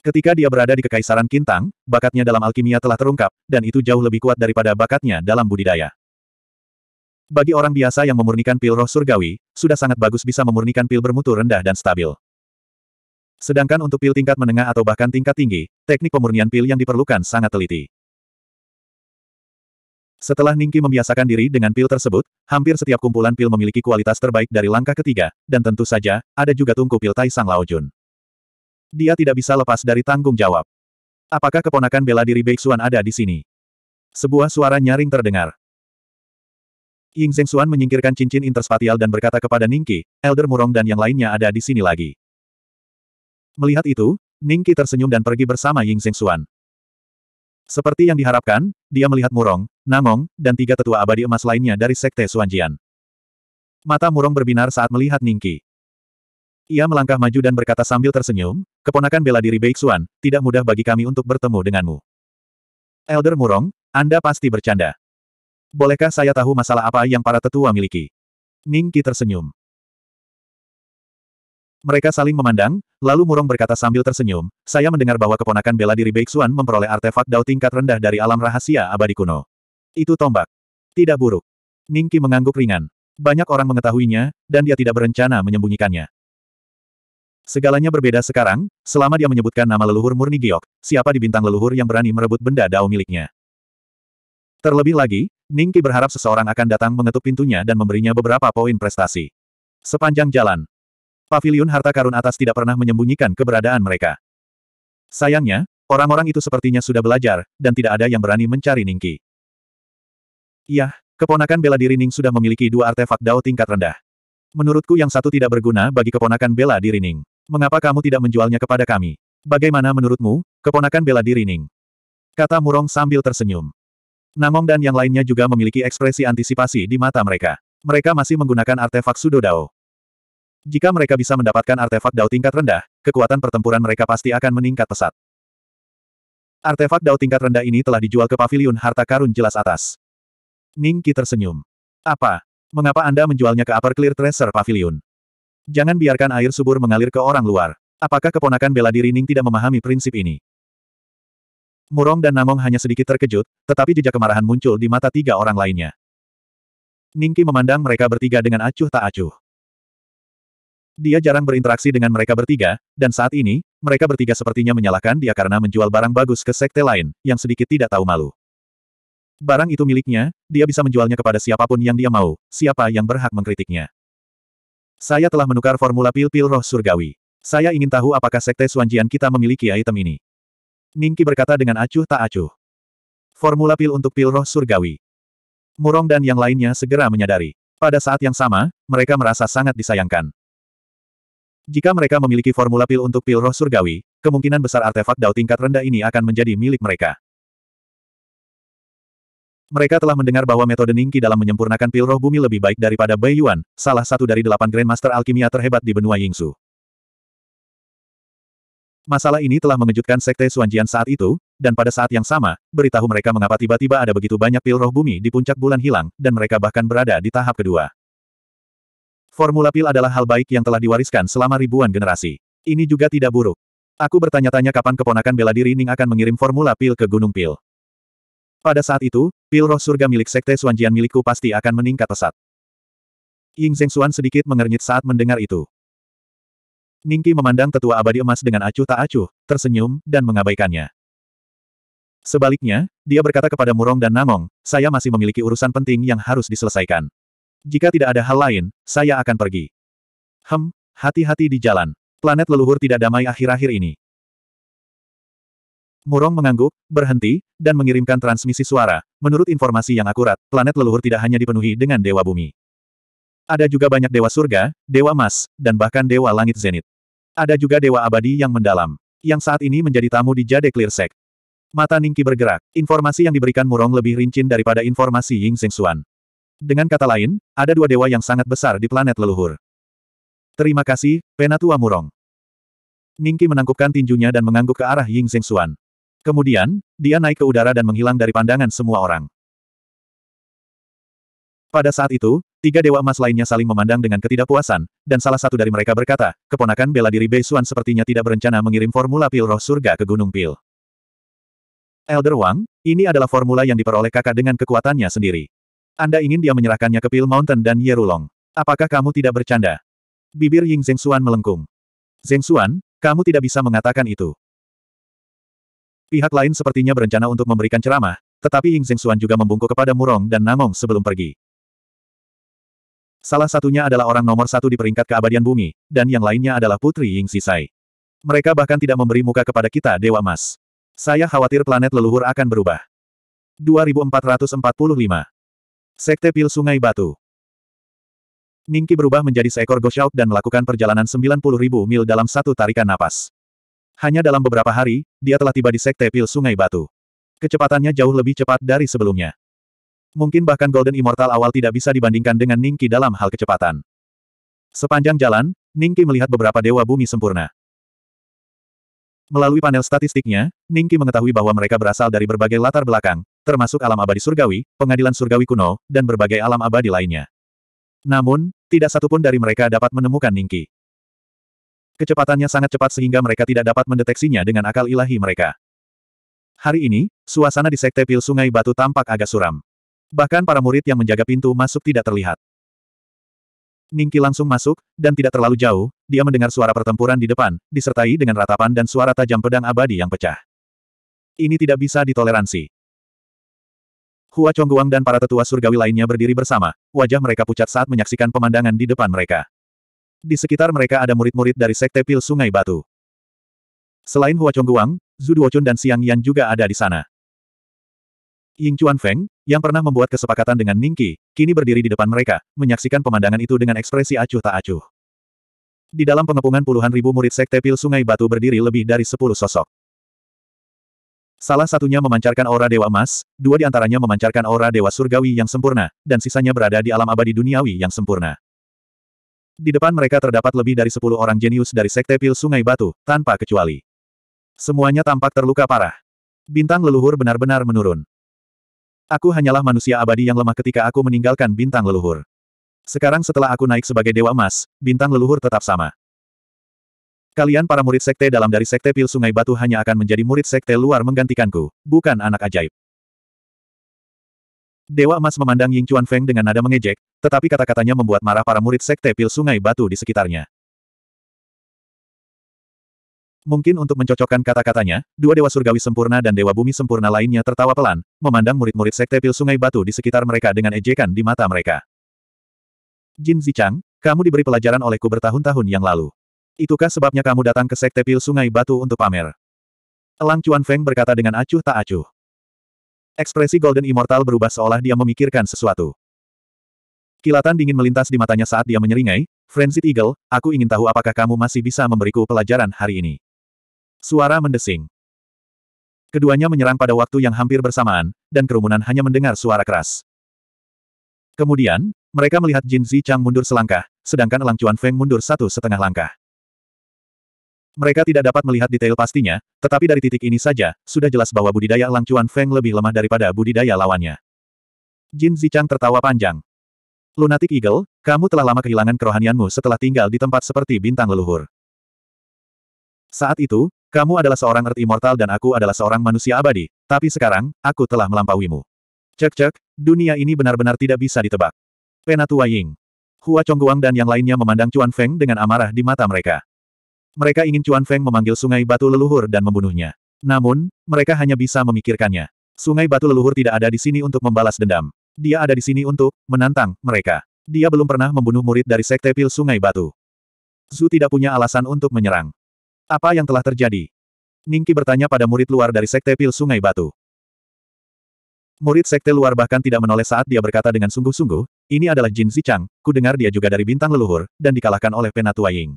Ketika dia berada di Kekaisaran Kintang, bakatnya dalam alkimia telah terungkap, dan itu jauh lebih kuat daripada bakatnya dalam budidaya. Bagi orang biasa yang memurnikan pil roh surgawi, sudah sangat bagus bisa memurnikan pil bermutu rendah dan stabil. Sedangkan untuk pil tingkat menengah atau bahkan tingkat tinggi, teknik pemurnian pil yang diperlukan sangat teliti. Setelah Ningki membiasakan diri dengan pil tersebut, hampir setiap kumpulan pil memiliki kualitas terbaik dari langkah ketiga, dan tentu saja, ada juga tungku pil Tai Sang Laojun. Dia tidak bisa lepas dari tanggung jawab. Apakah keponakan bela diri Beixuan ada di sini? Sebuah suara nyaring terdengar. Ying Zhengxuan menyingkirkan cincin interspatial dan berkata kepada Ningki, Elder Murong dan yang lainnya ada di sini lagi. Melihat itu, Ningqi tersenyum dan pergi bersama Ying Xuan. Seperti yang diharapkan, dia melihat Murong, Namong, dan tiga tetua abadi emas lainnya dari Sekte Suanjian. Mata Murong berbinar saat melihat Ningqi. Ia melangkah maju dan berkata sambil tersenyum, keponakan bela diri Xuan, tidak mudah bagi kami untuk bertemu denganmu. Elder Murong, Anda pasti bercanda. Bolehkah saya tahu masalah apa yang para tetua miliki? Ningqi tersenyum. Mereka saling memandang, lalu Murong berkata sambil tersenyum, saya mendengar bahwa keponakan bela diri Beixuan memperoleh artefak dao tingkat rendah dari alam rahasia abadi kuno. Itu tombak. Tidak buruk. Ningki mengangguk ringan. Banyak orang mengetahuinya, dan dia tidak berencana menyembunyikannya. Segalanya berbeda sekarang, selama dia menyebutkan nama leluhur murni Giok, siapa di bintang leluhur yang berani merebut benda dao miliknya. Terlebih lagi, Ningki berharap seseorang akan datang mengetuk pintunya dan memberinya beberapa poin prestasi. Sepanjang jalan, Paviliun harta karun atas tidak pernah menyembunyikan keberadaan mereka. Sayangnya, orang-orang itu sepertinya sudah belajar, dan tidak ada yang berani mencari Ningki. Yah, keponakan bela diri Ning sudah memiliki dua artefak dao tingkat rendah. Menurutku yang satu tidak berguna bagi keponakan bela diri Ning. Mengapa kamu tidak menjualnya kepada kami? Bagaimana menurutmu, keponakan bela diri Ning? Kata Murong sambil tersenyum. Namong dan yang lainnya juga memiliki ekspresi antisipasi di mata mereka. Mereka masih menggunakan artefak Sudo Dao. Jika mereka bisa mendapatkan artefak Dao tingkat rendah, kekuatan pertempuran mereka pasti akan meningkat pesat. Artefak Dao tingkat rendah ini telah dijual ke pavilion harta karun jelas atas. Ning Qi tersenyum. Apa? Mengapa Anda menjualnya ke Upper Clear Treasure Pavilion? Jangan biarkan air subur mengalir ke orang luar. Apakah keponakan bela diri Ning tidak memahami prinsip ini? Murong dan Namong hanya sedikit terkejut, tetapi jejak kemarahan muncul di mata tiga orang lainnya. Ningki memandang mereka bertiga dengan acuh tak acuh. Dia jarang berinteraksi dengan mereka bertiga, dan saat ini, mereka bertiga sepertinya menyalahkan dia karena menjual barang bagus ke sekte lain, yang sedikit tidak tahu malu. Barang itu miliknya, dia bisa menjualnya kepada siapapun yang dia mau, siapa yang berhak mengkritiknya. Saya telah menukar formula pil-pil roh surgawi. Saya ingin tahu apakah sekte Suanjian kita memiliki item ini. Ningki berkata dengan acuh tak acuh. Formula pil untuk pil roh surgawi. Murong dan yang lainnya segera menyadari. Pada saat yang sama, mereka merasa sangat disayangkan. Jika mereka memiliki formula pil untuk pil roh surgawi, kemungkinan besar artefak dao tingkat rendah ini akan menjadi milik mereka. Mereka telah mendengar bahwa metode Ningki dalam menyempurnakan pil roh bumi lebih baik daripada Bai Yuan, salah satu dari delapan Grandmaster Alkimia terhebat di benua Yingsu. Masalah ini telah mengejutkan Sekte Suanjian saat itu, dan pada saat yang sama, beritahu mereka mengapa tiba-tiba ada begitu banyak pil roh bumi di puncak bulan hilang, dan mereka bahkan berada di tahap kedua. Formula pil adalah hal baik yang telah diwariskan selama ribuan generasi. Ini juga tidak buruk. Aku bertanya-tanya kapan keponakan bela diri Ning akan mengirim formula pil ke Gunung Pil. Pada saat itu, pil roh surga milik sekte Suanjian milikku pasti akan meningkat pesat. Ying Suan sedikit mengernyit saat mendengar itu. Ningki memandang tetua abadi emas dengan acuh tak acuh, tersenyum, dan mengabaikannya. Sebaliknya, dia berkata kepada Murong dan Namong, saya masih memiliki urusan penting yang harus diselesaikan. Jika tidak ada hal lain, saya akan pergi. Hem, hati-hati di jalan. Planet leluhur tidak damai akhir-akhir ini. Murong mengangguk, berhenti, dan mengirimkan transmisi suara. Menurut informasi yang akurat, planet leluhur tidak hanya dipenuhi dengan dewa bumi. Ada juga banyak dewa surga, dewa emas, dan bahkan dewa langit zenit. Ada juga dewa abadi yang mendalam, yang saat ini menjadi tamu di Jade Clear Sek. Mata Ningki bergerak, informasi yang diberikan Murong lebih rincin daripada informasi Ying Sengsuan. Dengan kata lain, ada dua dewa yang sangat besar di planet leluhur. Terima kasih, Penatua Murong. Ningki menangkupkan tinjunya dan mengangguk ke arah Ying Xuan. Kemudian, dia naik ke udara dan menghilang dari pandangan semua orang. Pada saat itu, tiga dewa emas lainnya saling memandang dengan ketidakpuasan, dan salah satu dari mereka berkata, keponakan bela diri Bei Xuan sepertinya tidak berencana mengirim formula pil roh surga ke Gunung Pil. Elder Wang, ini adalah formula yang diperoleh kakak dengan kekuatannya sendiri. Anda ingin dia menyerahkannya ke Pil Mountain dan Yerulong. Apakah kamu tidak bercanda? Bibir Ying Zengxuan melengkung. Zengxuan, kamu tidak bisa mengatakan itu. Pihak lain sepertinya berencana untuk memberikan ceramah, tetapi Ying Zengxuan juga membungkuk kepada Murong dan Namong sebelum pergi. Salah satunya adalah orang nomor satu di peringkat keabadian bumi, dan yang lainnya adalah Putri Ying Sisai. Mereka bahkan tidak memberi muka kepada kita Dewa Mas. Saya khawatir planet leluhur akan berubah. 2445 Sekte Pil Sungai Batu Ningki berubah menjadi seekor Goshauk dan melakukan perjalanan 90.000 mil dalam satu tarikan napas. Hanya dalam beberapa hari, dia telah tiba di Sekte Pil Sungai Batu. Kecepatannya jauh lebih cepat dari sebelumnya. Mungkin bahkan Golden Immortal awal tidak bisa dibandingkan dengan Ningki dalam hal kecepatan. Sepanjang jalan, Ningki melihat beberapa dewa bumi sempurna. Melalui panel statistiknya, Ningki mengetahui bahwa mereka berasal dari berbagai latar belakang, termasuk alam abadi surgawi, pengadilan surgawi kuno, dan berbagai alam abadi lainnya. Namun, tidak satupun dari mereka dapat menemukan Ningki. Kecepatannya sangat cepat sehingga mereka tidak dapat mendeteksinya dengan akal ilahi mereka. Hari ini, suasana di Sekte Pil Sungai Batu tampak agak suram. Bahkan para murid yang menjaga pintu masuk tidak terlihat. Ningki langsung masuk, dan tidak terlalu jauh, dia mendengar suara pertempuran di depan, disertai dengan ratapan dan suara tajam pedang abadi yang pecah. Ini tidak bisa ditoleransi. Hua Chongguang dan para tetua surgawi lainnya berdiri bersama, wajah mereka pucat saat menyaksikan pemandangan di depan mereka. Di sekitar mereka ada murid-murid dari Sekte Pil Sungai Batu. Selain Hua Chongguang, Zhu Duochun dan Xiang Yan juga ada di sana. Ying Chuan Feng, yang pernah membuat kesepakatan dengan Ningki, kini berdiri di depan mereka, menyaksikan pemandangan itu dengan ekspresi acuh tak acuh. Di dalam pengepungan puluhan ribu murid sekte pil Sungai Batu berdiri lebih dari sepuluh sosok. Salah satunya memancarkan aura Dewa Emas, dua di antaranya memancarkan aura Dewa Surgawi yang sempurna, dan sisanya berada di alam abadi duniawi yang sempurna. Di depan mereka terdapat lebih dari sepuluh orang jenius dari Sekte Pil Sungai Batu, tanpa kecuali. Semuanya tampak terluka parah. Bintang leluhur benar-benar menurun. Aku hanyalah manusia abadi yang lemah ketika aku meninggalkan bintang leluhur. Sekarang setelah aku naik sebagai Dewa Emas, bintang leluhur tetap sama. Kalian para murid sekte dalam dari sekte pil sungai batu hanya akan menjadi murid sekte luar menggantikanku, bukan anak ajaib. Dewa emas memandang Ying Chuan Feng dengan nada mengejek, tetapi kata-katanya membuat marah para murid sekte pil sungai batu di sekitarnya. Mungkin untuk mencocokkan kata-katanya, dua dewa surgawi sempurna dan dewa bumi sempurna lainnya tertawa pelan, memandang murid-murid sekte pil sungai batu di sekitar mereka dengan ejekan di mata mereka. Jin Zichang, kamu diberi pelajaran olehku bertahun-tahun yang lalu. Itukah sebabnya kamu datang ke Sekte Pil Sungai Batu untuk pamer? Elang Chuan Feng berkata dengan acuh tak acuh. Ekspresi Golden Immortal berubah seolah dia memikirkan sesuatu. Kilatan dingin melintas di matanya saat dia menyeringai, Frenzied Eagle, aku ingin tahu apakah kamu masih bisa memberiku pelajaran hari ini. Suara mendesing. Keduanya menyerang pada waktu yang hampir bersamaan, dan kerumunan hanya mendengar suara keras. Kemudian, mereka melihat Jin Zi Chang mundur selangkah, sedangkan Elang Chuan Feng mundur satu setengah langkah. Mereka tidak dapat melihat detail pastinya, tetapi dari titik ini saja, sudah jelas bahwa budidaya Langcuan Feng lebih lemah daripada budidaya lawannya. Jin Zichang tertawa panjang. Lunatic Eagle, kamu telah lama kehilangan kerohanianmu setelah tinggal di tempat seperti bintang leluhur. Saat itu, kamu adalah seorang Earth Immortal dan aku adalah seorang manusia abadi, tapi sekarang, aku telah melampauimu. Cek-cek, dunia ini benar-benar tidak bisa ditebak. Penatua Ying. Hua Chongguang dan yang lainnya memandang Chuan Feng dengan amarah di mata mereka mereka ingin Chuan Feng memanggil sungai batu leluhur dan membunuhnya. Namun, mereka hanya bisa memikirkannya. Sungai batu leluhur tidak ada di sini untuk membalas dendam. Dia ada di sini untuk menantang mereka. Dia belum pernah membunuh murid dari sekte pil sungai batu. Zu tidak punya alasan untuk menyerang. Apa yang telah terjadi? Ningki bertanya pada murid luar dari sekte pil sungai batu. Murid sekte luar bahkan tidak menoleh saat dia berkata dengan sungguh-sungguh, ini adalah Jin Zichang, ku dengar dia juga dari bintang leluhur, dan dikalahkan oleh Penatua Ying.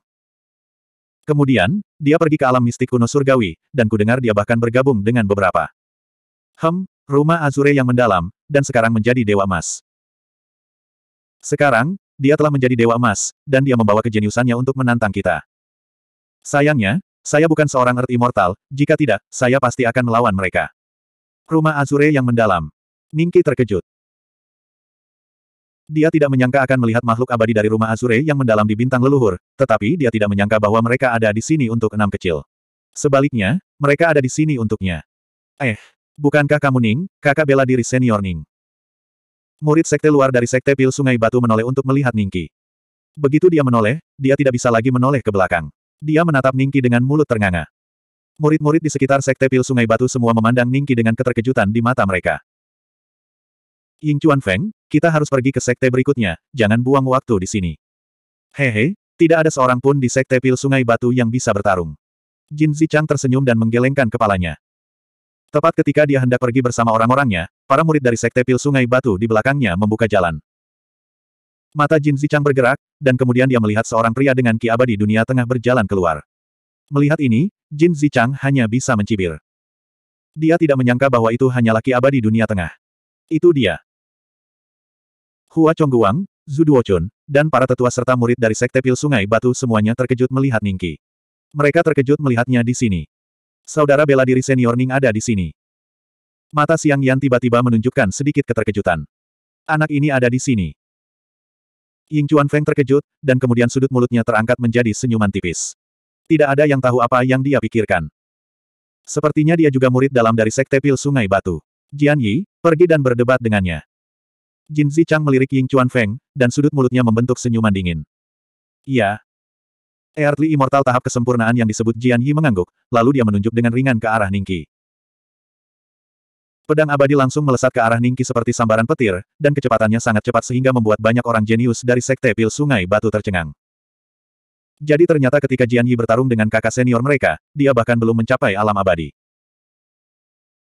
Kemudian, dia pergi ke alam mistik kuno surgawi, dan kudengar dia bahkan bergabung dengan beberapa. Hem, rumah Azure yang mendalam, dan sekarang menjadi Dewa Emas. Sekarang, dia telah menjadi Dewa Emas, dan dia membawa kejeniusannya untuk menantang kita. Sayangnya, saya bukan seorang Earth Immortal, jika tidak, saya pasti akan melawan mereka. Rumah Azure yang mendalam. Ningki terkejut. Dia tidak menyangka akan melihat makhluk abadi dari rumah Azure yang mendalam di bintang leluhur, tetapi dia tidak menyangka bahwa mereka ada di sini untuk enam kecil. Sebaliknya, mereka ada di sini untuknya. Eh, bukankah kamu Ning, kakak bela diri senior Ning? Murid sekte luar dari sekte pil sungai batu menoleh untuk melihat Ningki. Begitu dia menoleh, dia tidak bisa lagi menoleh ke belakang. Dia menatap Ningki dengan mulut ternganga. Murid-murid di sekitar sekte pil sungai batu semua memandang Ningki dengan keterkejutan di mata mereka. Ying Chuan Feng, kita harus pergi ke sekte berikutnya, jangan buang waktu di sini. Hehe, tidak ada seorang pun di sekte pil sungai batu yang bisa bertarung. Jin Zichang tersenyum dan menggelengkan kepalanya. Tepat ketika dia hendak pergi bersama orang-orangnya, para murid dari sekte pil sungai batu di belakangnya membuka jalan. Mata Jin Zichang bergerak, dan kemudian dia melihat seorang pria dengan ki abadi dunia tengah berjalan keluar. Melihat ini, Jin Zichang hanya bisa mencibir. Dia tidak menyangka bahwa itu hanyalah ki abadi dunia tengah. Itu dia. Hua Chongguang, Zhu Duochun, dan para tetua serta murid dari Sekte Pil Sungai Batu semuanya terkejut melihat Ningki. Mereka terkejut melihatnya di sini. Saudara bela diri senior Ning ada di sini. Mata Siang Yan tiba-tiba menunjukkan sedikit keterkejutan. Anak ini ada di sini. Ying Chuan Feng terkejut, dan kemudian sudut mulutnya terangkat menjadi senyuman tipis. Tidak ada yang tahu apa yang dia pikirkan. Sepertinya dia juga murid dalam dari Sekte Pil Sungai Batu. Jian Yi, pergi dan berdebat dengannya. Jin Zichang melirik Ying Chuan Feng, dan sudut mulutnya membentuk senyuman dingin. Iya. Earthly Immortal tahap kesempurnaan yang disebut Jian Yi mengangguk, lalu dia menunjuk dengan ringan ke arah Ningki. Pedang abadi langsung melesat ke arah Ningki seperti sambaran petir, dan kecepatannya sangat cepat sehingga membuat banyak orang jenius dari sekte pil sungai batu tercengang. Jadi ternyata ketika Jian Yi bertarung dengan kakak senior mereka, dia bahkan belum mencapai alam abadi.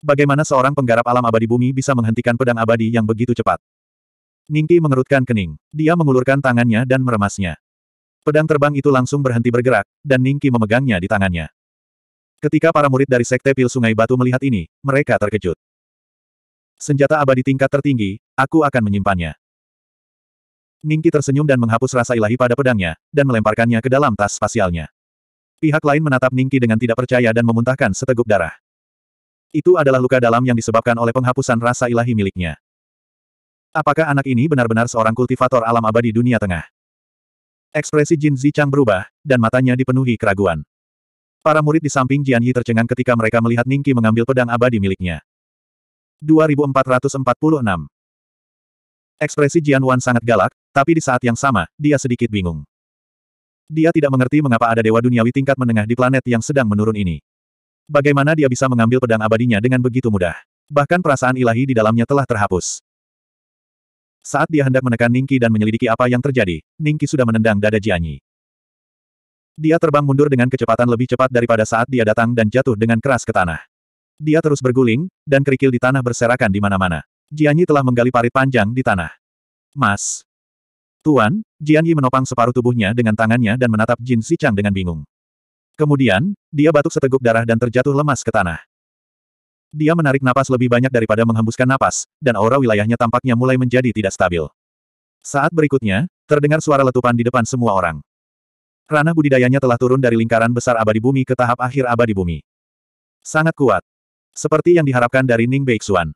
Bagaimana seorang penggarap alam abadi bumi bisa menghentikan pedang abadi yang begitu cepat? Ningki mengerutkan kening. Dia mengulurkan tangannya dan meremasnya. Pedang terbang itu langsung berhenti bergerak, dan Ningki memegangnya di tangannya. Ketika para murid dari Sekte Pil Sungai Batu melihat ini, mereka terkejut. Senjata abadi tingkat tertinggi, aku akan menyimpannya. Ningki tersenyum dan menghapus rasa ilahi pada pedangnya, dan melemparkannya ke dalam tas spasialnya. Pihak lain menatap Ningki dengan tidak percaya dan memuntahkan seteguk darah. Itu adalah luka dalam yang disebabkan oleh penghapusan rasa ilahi miliknya. Apakah anak ini benar-benar seorang kultivator alam abadi dunia tengah? Ekspresi Jin Zichang berubah, dan matanya dipenuhi keraguan. Para murid di samping Jian Yi tercengang ketika mereka melihat Ningki mengambil pedang abadi miliknya. 2446 Ekspresi Jian Wan sangat galak, tapi di saat yang sama, dia sedikit bingung. Dia tidak mengerti mengapa ada dewa duniawi tingkat menengah di planet yang sedang menurun ini. Bagaimana dia bisa mengambil pedang abadinya dengan begitu mudah? Bahkan perasaan ilahi di dalamnya telah terhapus. Saat dia hendak menekan Ningki dan menyelidiki apa yang terjadi, Ningki sudah menendang dada Jianyi. Dia terbang mundur dengan kecepatan lebih cepat daripada saat dia datang dan jatuh dengan keras ke tanah. Dia terus berguling, dan kerikil di tanah berserakan di mana-mana. Jianyi telah menggali parit panjang di tanah. Mas. Tuan, Jianyi menopang separuh tubuhnya dengan tangannya dan menatap Jin Xichang dengan bingung. Kemudian, dia batuk seteguk darah dan terjatuh lemas ke tanah. Dia menarik napas lebih banyak daripada menghembuskan napas, dan aura wilayahnya tampaknya mulai menjadi tidak stabil. Saat berikutnya, terdengar suara letupan di depan semua orang. Ranah budidayanya telah turun dari lingkaran besar abadi bumi ke tahap akhir abadi bumi. Sangat kuat. Seperti yang diharapkan dari Ning Beixuan.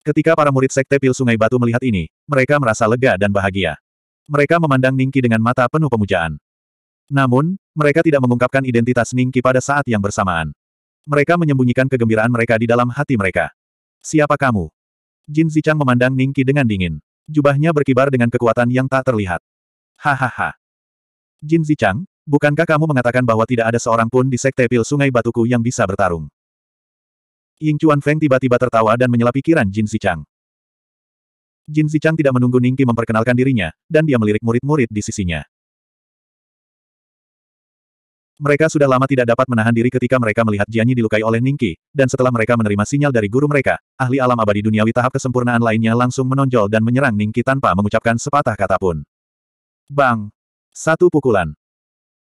Ketika para murid Sekte Pil Sungai Batu melihat ini, mereka merasa lega dan bahagia. Mereka memandang Ningki dengan mata penuh pemujaan. Namun, mereka tidak mengungkapkan identitas Ningki pada saat yang bersamaan. Mereka menyembunyikan kegembiraan mereka di dalam hati mereka. Siapa kamu? Jin Zichang memandang Ningki dengan dingin. Jubahnya berkibar dengan kekuatan yang tak terlihat. Hahaha. Jin Zichang, bukankah kamu mengatakan bahwa tidak ada seorang pun di sekte pil sungai batuku yang bisa bertarung? Ying Chuan Feng tiba-tiba tertawa dan menyela pikiran Jin Zichang. Jin Zichang tidak menunggu Ningki memperkenalkan dirinya, dan dia melirik murid-murid di sisinya. Mereka sudah lama tidak dapat menahan diri ketika mereka melihat Jianyi dilukai oleh Ningqi, dan setelah mereka menerima sinyal dari guru mereka, ahli alam abadi duniawi tahap kesempurnaan lainnya langsung menonjol dan menyerang Ningqi tanpa mengucapkan sepatah kata pun. Bang! Satu pukulan.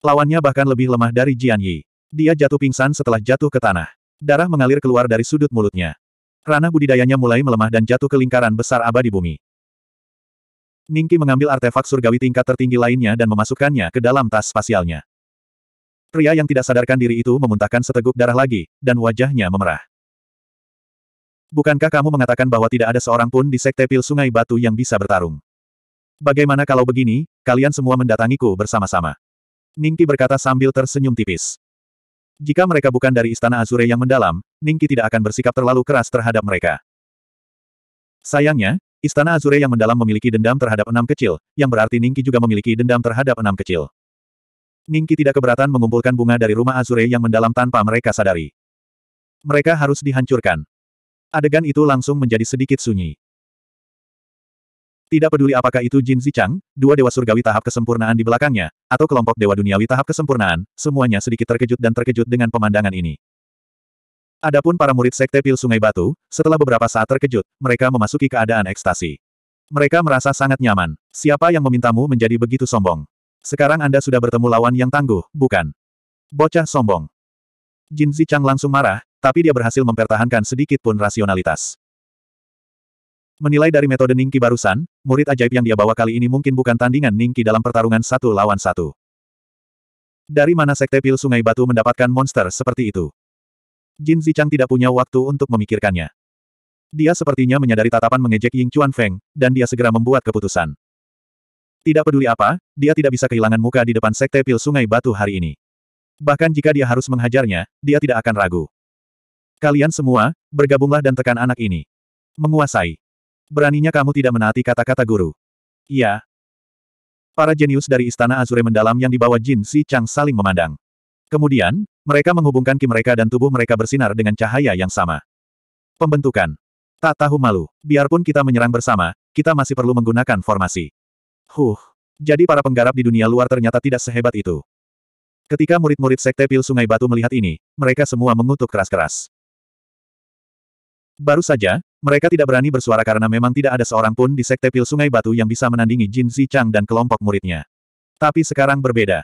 Lawannya bahkan lebih lemah dari Jianyi. Dia jatuh pingsan setelah jatuh ke tanah. Darah mengalir keluar dari sudut mulutnya. Ranah budidayanya mulai melemah dan jatuh ke lingkaran besar abadi bumi. Ningqi mengambil artefak surgawi tingkat tertinggi lainnya dan memasukkannya ke dalam tas spasialnya. Pria yang tidak sadarkan diri itu memuntahkan seteguk darah lagi, dan wajahnya memerah. Bukankah kamu mengatakan bahwa tidak ada seorang pun di Sekte Pil Sungai Batu yang bisa bertarung? Bagaimana kalau begini, kalian semua mendatangiku bersama-sama? Ningki berkata sambil tersenyum tipis. Jika mereka bukan dari Istana Azure yang mendalam, Ningki tidak akan bersikap terlalu keras terhadap mereka. Sayangnya, Istana Azure yang mendalam memiliki dendam terhadap enam kecil, yang berarti Ningki juga memiliki dendam terhadap enam kecil. Ningki tidak keberatan mengumpulkan bunga dari rumah Azure yang mendalam tanpa mereka sadari. Mereka harus dihancurkan. Adegan itu langsung menjadi sedikit sunyi. Tidak peduli apakah itu Jin Zichang, dua dewa surgawi tahap kesempurnaan di belakangnya, atau kelompok dewa duniawi tahap kesempurnaan, semuanya sedikit terkejut dan terkejut dengan pemandangan ini. Adapun para murid sekte pil Sungai Batu, setelah beberapa saat terkejut, mereka memasuki keadaan ekstasi. Mereka merasa sangat nyaman. Siapa yang memintamu menjadi begitu sombong? Sekarang Anda sudah bertemu lawan yang tangguh, bukan? Bocah sombong. Jin Zichang langsung marah, tapi dia berhasil mempertahankan sedikit pun rasionalitas. Menilai dari metode Ningki barusan, murid ajaib yang dia bawa kali ini mungkin bukan tandingan Ningki dalam pertarungan satu lawan satu. Dari mana Sekte Pil Sungai Batu mendapatkan monster seperti itu? Jin Zichang tidak punya waktu untuk memikirkannya. Dia sepertinya menyadari tatapan mengejek Ying Chuan Feng, dan dia segera membuat keputusan. Tidak peduli apa, dia tidak bisa kehilangan muka di depan sekte pil sungai batu hari ini. Bahkan jika dia harus menghajarnya, dia tidak akan ragu. Kalian semua, bergabunglah dan tekan anak ini. Menguasai. Beraninya kamu tidak menaati kata-kata guru. Iya. Para jenius dari Istana Azure mendalam yang dibawa Jin Si Chang saling memandang. Kemudian, mereka menghubungkan ki mereka dan tubuh mereka bersinar dengan cahaya yang sama. Pembentukan. Tak tahu malu, biarpun kita menyerang bersama, kita masih perlu menggunakan formasi. Huh. Jadi para penggarap di dunia luar ternyata tidak sehebat itu. Ketika murid-murid Sekte Pil Sungai Batu melihat ini, mereka semua mengutuk keras-keras. Baru saja, mereka tidak berani bersuara karena memang tidak ada seorang pun di Sekte Pil Sungai Batu yang bisa menandingi Jin Zichang dan kelompok muridnya. Tapi sekarang berbeda.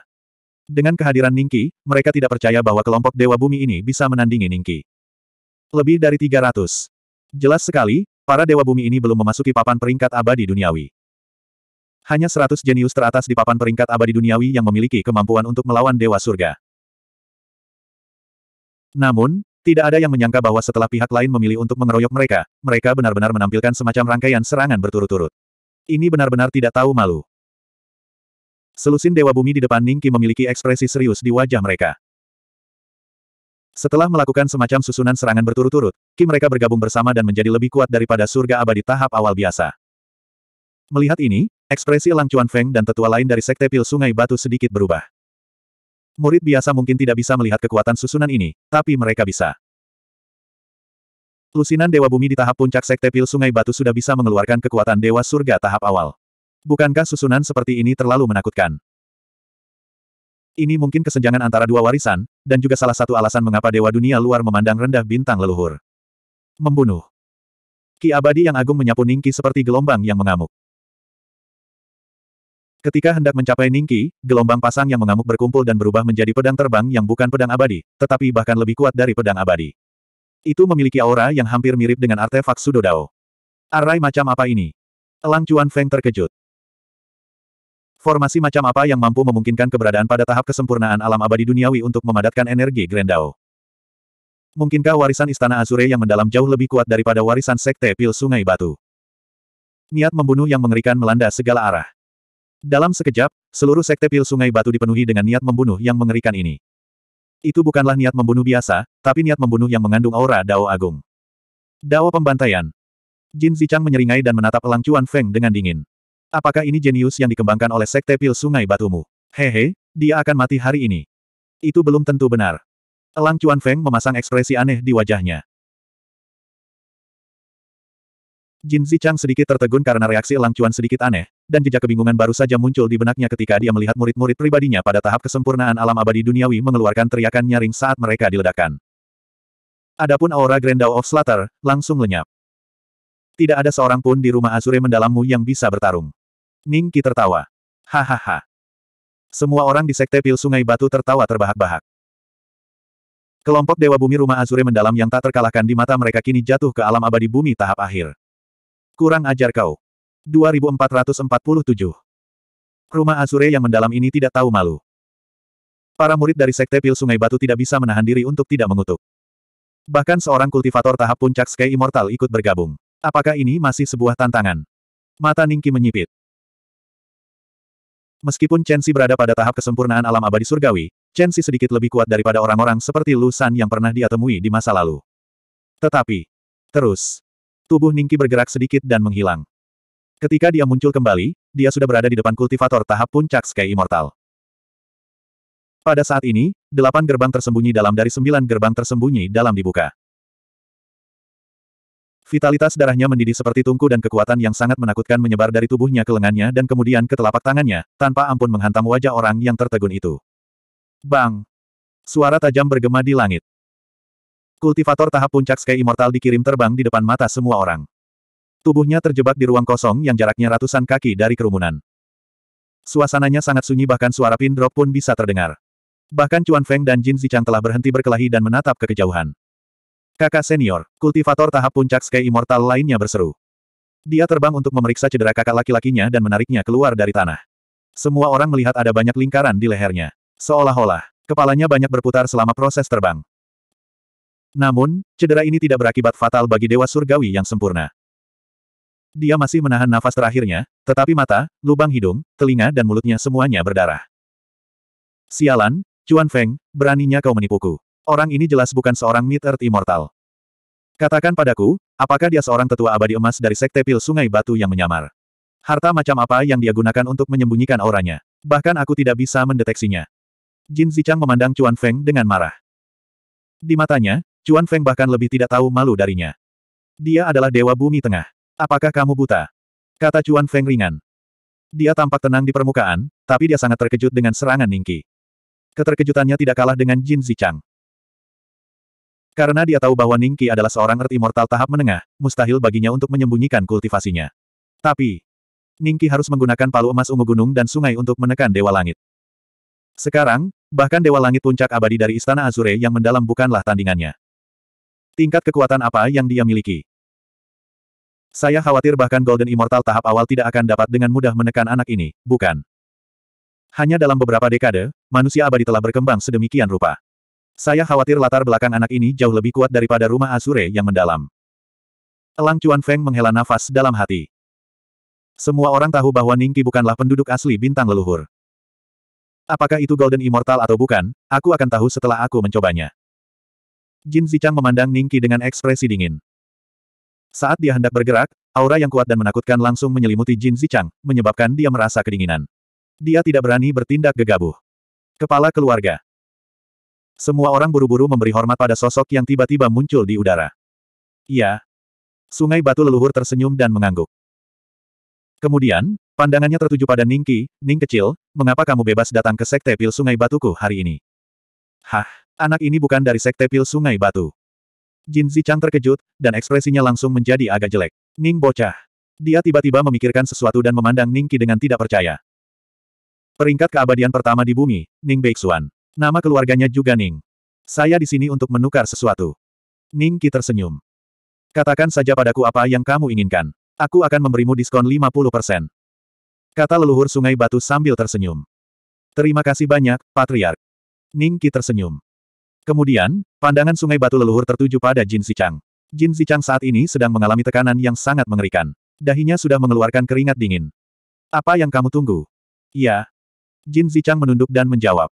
Dengan kehadiran Ningki, mereka tidak percaya bahwa kelompok Dewa Bumi ini bisa menandingi Ningki. Lebih dari 300. Jelas sekali, para Dewa Bumi ini belum memasuki papan peringkat abadi duniawi. Hanya seratus jenius teratas di papan peringkat abadi duniawi yang memiliki kemampuan untuk melawan Dewa Surga. Namun, tidak ada yang menyangka bahwa setelah pihak lain memilih untuk mengeroyok mereka, mereka benar-benar menampilkan semacam rangkaian serangan berturut-turut. Ini benar-benar tidak tahu malu. Selusin Dewa Bumi di depan Ningki memiliki ekspresi serius di wajah mereka. Setelah melakukan semacam susunan serangan berturut-turut, Ki mereka bergabung bersama dan menjadi lebih kuat daripada surga abadi tahap awal biasa. Melihat ini, Ekspresi Lang Feng dan tetua lain dari Sekte Pil Sungai Batu sedikit berubah. Murid biasa mungkin tidak bisa melihat kekuatan susunan ini, tapi mereka bisa. Lusinan Dewa Bumi di tahap puncak Sekte Pil Sungai Batu sudah bisa mengeluarkan kekuatan Dewa Surga tahap awal. Bukankah susunan seperti ini terlalu menakutkan? Ini mungkin kesenjangan antara dua warisan, dan juga salah satu alasan mengapa Dewa Dunia Luar memandang rendah bintang leluhur. Membunuh. Ki abadi yang agung menyapu Ningki seperti gelombang yang mengamuk. Ketika hendak mencapai Ningki, gelombang pasang yang mengamuk berkumpul dan berubah menjadi pedang terbang yang bukan pedang abadi, tetapi bahkan lebih kuat dari pedang abadi. Itu memiliki aura yang hampir mirip dengan artefak Sudodao. Arai macam apa ini? Elang Cuan Feng terkejut. Formasi macam apa yang mampu memungkinkan keberadaan pada tahap kesempurnaan alam abadi duniawi untuk memadatkan energi Grendao? Mungkinkah warisan Istana Azure yang mendalam jauh lebih kuat daripada warisan Sekte Pil Sungai Batu? Niat membunuh yang mengerikan melanda segala arah. Dalam sekejap, seluruh sekte pil sungai batu dipenuhi dengan niat membunuh yang mengerikan ini. Itu bukanlah niat membunuh biasa, tapi niat membunuh yang mengandung aura Dao Agung. Dao Pembantaian. Jin Zichang menyeringai dan menatap Elang Cuan Feng dengan dingin. Apakah ini jenius yang dikembangkan oleh sekte pil sungai batumu? Hehe, dia akan mati hari ini. Itu belum tentu benar. Elang Cuan Feng memasang ekspresi aneh di wajahnya. Jin Zichang sedikit tertegun karena reaksi Lang Chuan sedikit aneh, dan jejak kebingungan baru saja muncul di benaknya ketika dia melihat murid-murid pribadinya pada tahap kesempurnaan alam abadi duniawi mengeluarkan teriakan nyaring saat mereka diledakkan. Adapun aura Grandao of Slatter langsung lenyap. Tidak ada seorang pun di rumah Azure mendalammu yang bisa bertarung. Ning Qi tertawa. Hahaha. Semua orang di Sekte Pil Sungai Batu tertawa terbahak-bahak. Kelompok Dewa Bumi Rumah Azure Mendalam yang tak terkalahkan di mata mereka kini jatuh ke alam abadi bumi tahap akhir. Kurang ajar kau. 2447. Rumah Azure yang mendalam ini tidak tahu malu. Para murid dari Sekte Pil Sungai Batu tidak bisa menahan diri untuk tidak mengutuk. Bahkan seorang kultivator tahap puncak Sky Immortal ikut bergabung. Apakah ini masih sebuah tantangan? Mata Ningki menyipit. Meskipun chen Xi berada pada tahap kesempurnaan alam abadi surgawi, chen Xi sedikit lebih kuat daripada orang-orang seperti Lu San yang pernah dia temui di masa lalu. Tetapi, terus, Tubuh Ningki bergerak sedikit dan menghilang. Ketika dia muncul kembali, dia sudah berada di depan kultivator tahap puncak Sky Immortal. Pada saat ini, delapan gerbang tersembunyi dalam dari sembilan gerbang tersembunyi dalam dibuka. Vitalitas darahnya mendidih seperti tungku dan kekuatan yang sangat menakutkan menyebar dari tubuhnya ke lengannya dan kemudian ke telapak tangannya, tanpa ampun menghantam wajah orang yang tertegun itu. Bang! Suara tajam bergema di langit. Kultivator tahap puncak Sky Immortal dikirim terbang di depan mata semua orang. Tubuhnya terjebak di ruang kosong yang jaraknya ratusan kaki dari kerumunan. Suasananya sangat sunyi bahkan suara pin drop pun bisa terdengar. Bahkan Chuan Feng dan Jin Zichang telah berhenti berkelahi dan menatap ke kejauhan. Kakak senior, kultivator tahap puncak Sky Immortal lainnya berseru. Dia terbang untuk memeriksa cedera kakak laki-lakinya dan menariknya keluar dari tanah. Semua orang melihat ada banyak lingkaran di lehernya. Seolah-olah, kepalanya banyak berputar selama proses terbang. Namun, cedera ini tidak berakibat fatal bagi Dewa Surgawi yang sempurna. Dia masih menahan nafas terakhirnya, tetapi mata, lubang hidung, telinga dan mulutnya semuanya berdarah. Sialan, Cuan Feng, beraninya kau menipuku. Orang ini jelas bukan seorang Mid-Earth Immortal. Katakan padaku, apakah dia seorang tetua abadi emas dari sekte pil sungai batu yang menyamar? Harta macam apa yang dia gunakan untuk menyembunyikan auranya? Bahkan aku tidak bisa mendeteksinya. Jin Zichang memandang Cuan Feng dengan marah. Di matanya, Chuan Feng bahkan lebih tidak tahu malu darinya. Dia adalah dewa bumi tengah. Apakah kamu buta? Kata Chuan Feng ringan. Dia tampak tenang di permukaan, tapi dia sangat terkejut dengan serangan Ningki. Keterkejutannya tidak kalah dengan Jin Zichang. Karena dia tahu bahwa Ningki adalah seorang Earth Immortal tahap menengah, mustahil baginya untuk menyembunyikan kultivasinya. Tapi, Ningki harus menggunakan palu emas ungu gunung dan sungai untuk menekan Dewa Langit. Sekarang, bahkan Dewa Langit Puncak Abadi dari Istana Azure yang mendalam bukanlah tandingannya. Tingkat kekuatan apa yang dia miliki? Saya khawatir bahkan Golden Immortal tahap awal tidak akan dapat dengan mudah menekan anak ini, bukan? Hanya dalam beberapa dekade, manusia abadi telah berkembang sedemikian rupa. Saya khawatir latar belakang anak ini jauh lebih kuat daripada rumah Azure yang mendalam. Elang Chuan Feng menghela nafas dalam hati. Semua orang tahu bahwa Ningki bukanlah penduduk asli bintang leluhur. Apakah itu Golden Immortal atau bukan, aku akan tahu setelah aku mencobanya. Jin Zichang memandang Ningki dengan ekspresi dingin. Saat dia hendak bergerak, aura yang kuat dan menakutkan langsung menyelimuti Jin Zichang, menyebabkan dia merasa kedinginan. Dia tidak berani bertindak gegabah. Kepala keluarga. Semua orang buru-buru memberi hormat pada sosok yang tiba-tiba muncul di udara. Iya. Sungai batu leluhur tersenyum dan mengangguk. Kemudian, pandangannya tertuju pada Ningki, Ning kecil, mengapa kamu bebas datang ke sekte pil sungai batuku hari ini? Hah? Anak ini bukan dari sekte pil sungai batu. Jin Zichang terkejut, dan ekspresinya langsung menjadi agak jelek. Ning bocah. Dia tiba-tiba memikirkan sesuatu dan memandang Ning Qi dengan tidak percaya. Peringkat keabadian pertama di bumi, Ning Beixuan. Nama keluarganya juga Ning. Saya di sini untuk menukar sesuatu. Ning Qi tersenyum. Katakan saja padaku apa yang kamu inginkan. Aku akan memberimu diskon 50%. Kata leluhur sungai batu sambil tersenyum. Terima kasih banyak, Patriark. Ning Qi tersenyum. Kemudian, pandangan sungai batu leluhur tertuju pada Jin Sichang. Jin Sichang saat ini sedang mengalami tekanan yang sangat mengerikan. Dahinya sudah mengeluarkan keringat dingin. Apa yang kamu tunggu? Ya. Jin Xichang menunduk dan menjawab.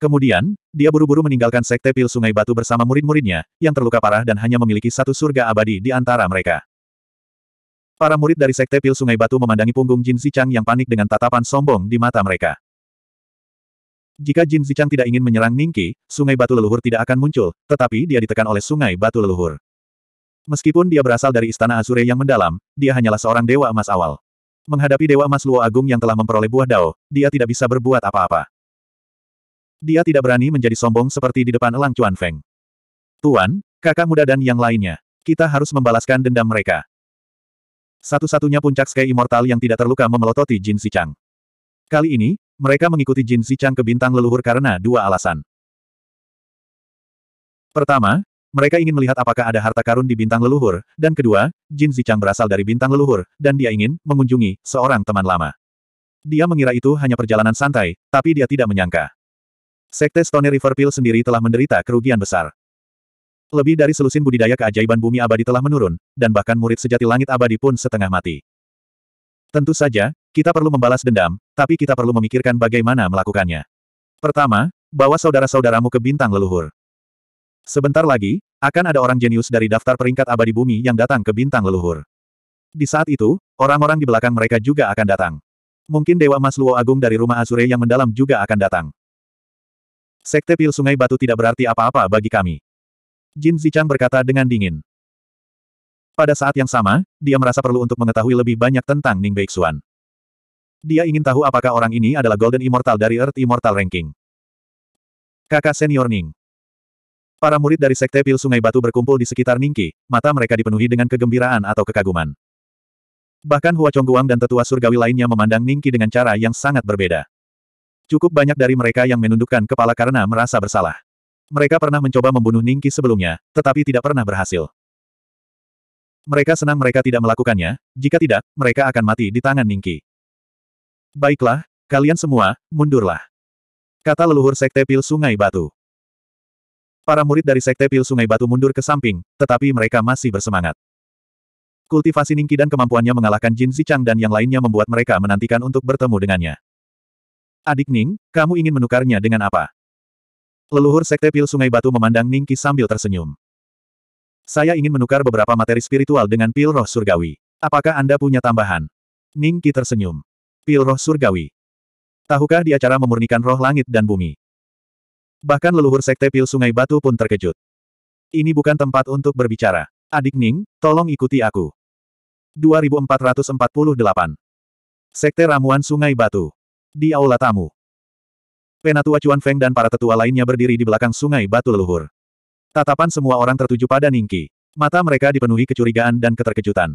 Kemudian, dia buru-buru meninggalkan sekte pil sungai batu bersama murid-muridnya, yang terluka parah dan hanya memiliki satu surga abadi di antara mereka. Para murid dari sekte pil sungai batu memandangi punggung Jin Xichang yang panik dengan tatapan sombong di mata mereka. Jika Jin Zichang tidak ingin menyerang Ningqi, sungai batu leluhur tidak akan muncul, tetapi dia ditekan oleh sungai batu leluhur. Meskipun dia berasal dari istana Azure yang mendalam, dia hanyalah seorang dewa emas awal. Menghadapi dewa emas Luo Agung yang telah memperoleh buah dao, dia tidak bisa berbuat apa-apa. Dia tidak berani menjadi sombong seperti di depan Elang Chuan Feng. Tuan, kakak muda dan yang lainnya, kita harus membalaskan dendam mereka. Satu-satunya puncak Sky Immortal yang tidak terluka memelototi Jin Zichang. Kali ini, mereka mengikuti Jin Zichang ke bintang leluhur karena dua alasan. Pertama, mereka ingin melihat apakah ada harta karun di bintang leluhur, dan kedua, Jin Zichang berasal dari bintang leluhur, dan dia ingin mengunjungi seorang teman lama. Dia mengira itu hanya perjalanan santai, tapi dia tidak menyangka. Sekte Stone River Pill sendiri telah menderita kerugian besar. Lebih dari selusin budidaya keajaiban bumi abadi telah menurun, dan bahkan murid sejati langit abadi pun setengah mati. Tentu saja, kita perlu membalas dendam, tapi kita perlu memikirkan bagaimana melakukannya. Pertama, bawa saudara-saudaramu ke bintang leluhur. Sebentar lagi, akan ada orang jenius dari daftar peringkat abadi bumi yang datang ke bintang leluhur. Di saat itu, orang-orang di belakang mereka juga akan datang. Mungkin Dewa Mas Luo Agung dari rumah Azure yang mendalam juga akan datang. Sekte Pil Sungai Batu tidak berarti apa-apa bagi kami. Jin Zichang berkata dengan dingin. Pada saat yang sama, dia merasa perlu untuk mengetahui lebih banyak tentang Ning Beixuan. Dia ingin tahu apakah orang ini adalah Golden Immortal dari Earth Immortal Ranking. Kakak senior Ning. Para murid dari Sekte Pil Sungai Batu berkumpul di sekitar Ningki, mata mereka dipenuhi dengan kegembiraan atau kekaguman. Bahkan Hua Chongguang dan tetua surgawi lainnya memandang Ningki dengan cara yang sangat berbeda. Cukup banyak dari mereka yang menundukkan kepala karena merasa bersalah. Mereka pernah mencoba membunuh Ningki sebelumnya, tetapi tidak pernah berhasil. Mereka senang mereka tidak melakukannya, jika tidak, mereka akan mati di tangan Ningki. Baiklah, kalian semua, mundurlah. Kata leluhur Sekte Pil Sungai Batu. Para murid dari Sekte Pil Sungai Batu mundur ke samping, tetapi mereka masih bersemangat. Kultivasi Ningki dan kemampuannya mengalahkan Jin Zichang dan yang lainnya membuat mereka menantikan untuk bertemu dengannya. Adik Ning, kamu ingin menukarnya dengan apa? Leluhur Sekte Pil Sungai Batu memandang Ningki sambil tersenyum. Saya ingin menukar beberapa materi spiritual dengan pil roh surgawi. Apakah Anda punya tambahan? Ning Qi tersenyum. Pil roh surgawi. Tahukah di acara memurnikan roh langit dan bumi? Bahkan leluhur sekte pil sungai batu pun terkejut. Ini bukan tempat untuk berbicara. Adik Ning, tolong ikuti aku. 2448 Sekte Ramuan Sungai Batu Di Aula Tamu Penatua Chuan Feng dan para tetua lainnya berdiri di belakang Sungai Batu Leluhur. Tatapan semua orang tertuju pada Ningki. Mata mereka dipenuhi kecurigaan dan keterkejutan.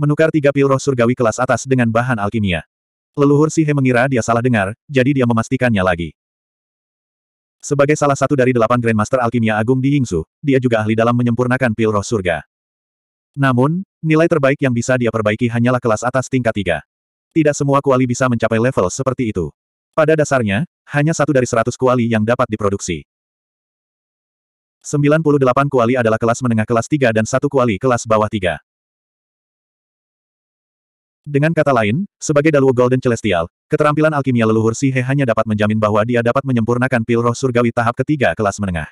Menukar tiga pil roh surgawi kelas atas dengan bahan alkimia. Leluhur Sihe mengira dia salah dengar, jadi dia memastikannya lagi. Sebagai salah satu dari delapan Grandmaster Alkimia Agung di Yingsu, dia juga ahli dalam menyempurnakan pil roh surga. Namun, nilai terbaik yang bisa dia perbaiki hanyalah kelas atas tingkat tiga. Tidak semua kuali bisa mencapai level seperti itu. Pada dasarnya, hanya satu dari seratus kuali yang dapat diproduksi. 98 kuali adalah kelas menengah kelas 3 dan satu kuali kelas bawah 3. Dengan kata lain, sebagai Daluo Golden Celestial, keterampilan alkimia leluhur Sihe hanya dapat menjamin bahwa dia dapat menyempurnakan pil roh surgawi tahap ketiga kelas menengah.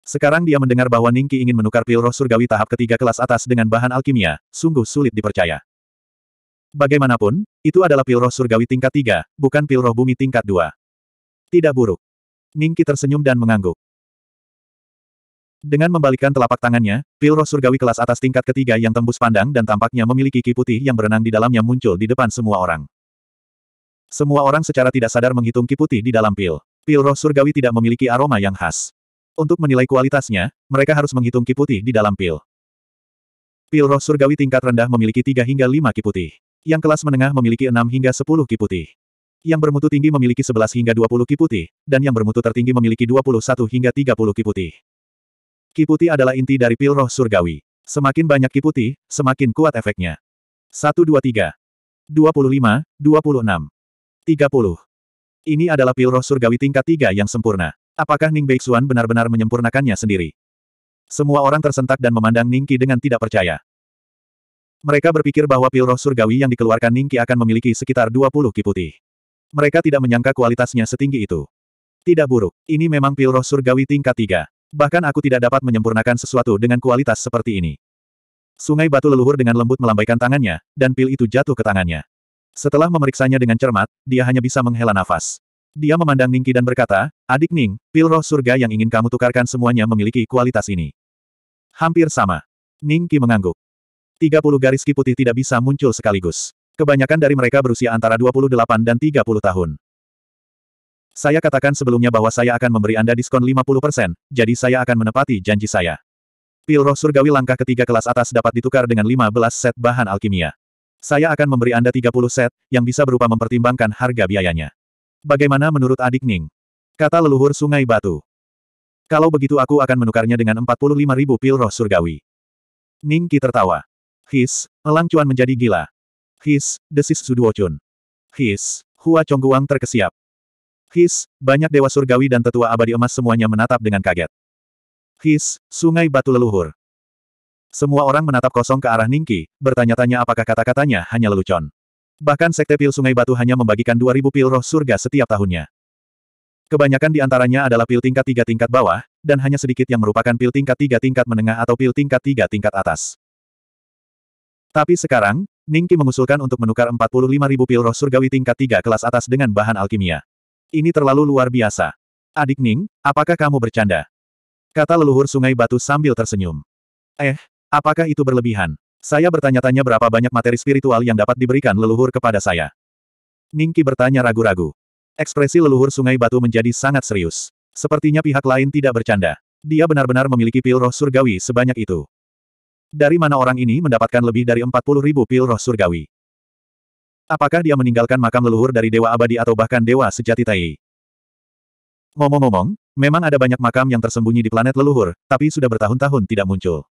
Sekarang dia mendengar bahwa Ningki ingin menukar pil roh surgawi tahap ketiga kelas atas dengan bahan alkimia, sungguh sulit dipercaya. Bagaimanapun, itu adalah pil roh surgawi tingkat 3, bukan pil roh bumi tingkat 2. Tidak buruk. Ningki tersenyum dan mengangguk. Dengan membalikkan telapak tangannya, pil roh surgawi kelas atas tingkat ketiga yang tembus pandang dan tampaknya memiliki ki putih yang berenang di dalamnya muncul di depan semua orang. Semua orang secara tidak sadar menghitung ki putih di dalam pil. Pil roh surgawi tidak memiliki aroma yang khas. Untuk menilai kualitasnya, mereka harus menghitung ki putih di dalam pil. Pil roh surgawi tingkat rendah memiliki 3 hingga 5 ki putih. Yang kelas menengah memiliki 6 hingga 10 ki putih. Yang bermutu tinggi memiliki 11 hingga 20 ki putih, dan yang bermutu tertinggi memiliki 21 hingga 30 ki putih. Kiputi adalah inti dari pil roh surgawi. Semakin banyak kiputi, semakin kuat efeknya. 1 2 3 25, 26, 30. Ini adalah pil roh surgawi tingkat 3 yang sempurna. Apakah Ning Beixuan benar-benar menyempurnakannya sendiri? Semua orang tersentak dan memandang Ning Qi dengan tidak percaya. Mereka berpikir bahwa pil roh surgawi yang dikeluarkan Ning Qi akan memiliki sekitar 20 ki putih. Mereka tidak menyangka kualitasnya setinggi itu. Tidak buruk, ini memang pil roh surgawi tingkat 3. Bahkan aku tidak dapat menyempurnakan sesuatu dengan kualitas seperti ini. Sungai batu leluhur dengan lembut melambaikan tangannya, dan pil itu jatuh ke tangannya. Setelah memeriksanya dengan cermat, dia hanya bisa menghela nafas. Dia memandang Ningki dan berkata, Adik Ning, pil roh surga yang ingin kamu tukarkan semuanya memiliki kualitas ini. Hampir sama. Ningki mengangguk. 30 garis ki putih tidak bisa muncul sekaligus. Kebanyakan dari mereka berusia antara 28 dan 30 tahun. Saya katakan sebelumnya bahwa saya akan memberi Anda diskon 50%, jadi saya akan menepati janji saya. Pil roh surgawi langkah ketiga kelas atas dapat ditukar dengan 15 set bahan alkimia. Saya akan memberi Anda 30 set, yang bisa berupa mempertimbangkan harga biayanya. Bagaimana menurut adik Ning? Kata leluhur sungai batu. Kalau begitu aku akan menukarnya dengan 45 ribu pil roh surgawi. Ning Qi tertawa. His, Elang Cuan menjadi gila. His, desis Suduo Chun. His, Hua Congguang terkesiap. His, banyak dewa surgawi dan tetua abadi emas semuanya menatap dengan kaget. His, sungai batu leluhur. Semua orang menatap kosong ke arah Ningki, bertanya-tanya apakah kata-katanya hanya lelucon. Bahkan sekte pil sungai batu hanya membagikan 2000 pil roh surga setiap tahunnya. Kebanyakan di antaranya adalah pil tingkat tiga tingkat bawah, dan hanya sedikit yang merupakan pil tingkat tiga tingkat menengah atau pil tingkat tiga tingkat atas. Tapi sekarang, Ningki mengusulkan untuk menukar 45.000 pil roh surgawi tingkat tiga kelas atas dengan bahan alkimia. Ini terlalu luar biasa. Adik Ning, apakah kamu bercanda? Kata leluhur sungai batu sambil tersenyum. Eh, apakah itu berlebihan? Saya bertanya-tanya berapa banyak materi spiritual yang dapat diberikan leluhur kepada saya. Ningki bertanya ragu-ragu. Ekspresi leluhur sungai batu menjadi sangat serius. Sepertinya pihak lain tidak bercanda. Dia benar-benar memiliki pil roh surgawi sebanyak itu. Dari mana orang ini mendapatkan lebih dari 40 ribu pil roh surgawi? Apakah dia meninggalkan makam leluhur dari Dewa Abadi atau bahkan Dewa Sejati Tai? Ngomong-ngomong, memang ada banyak makam yang tersembunyi di planet leluhur, tapi sudah bertahun-tahun tidak muncul.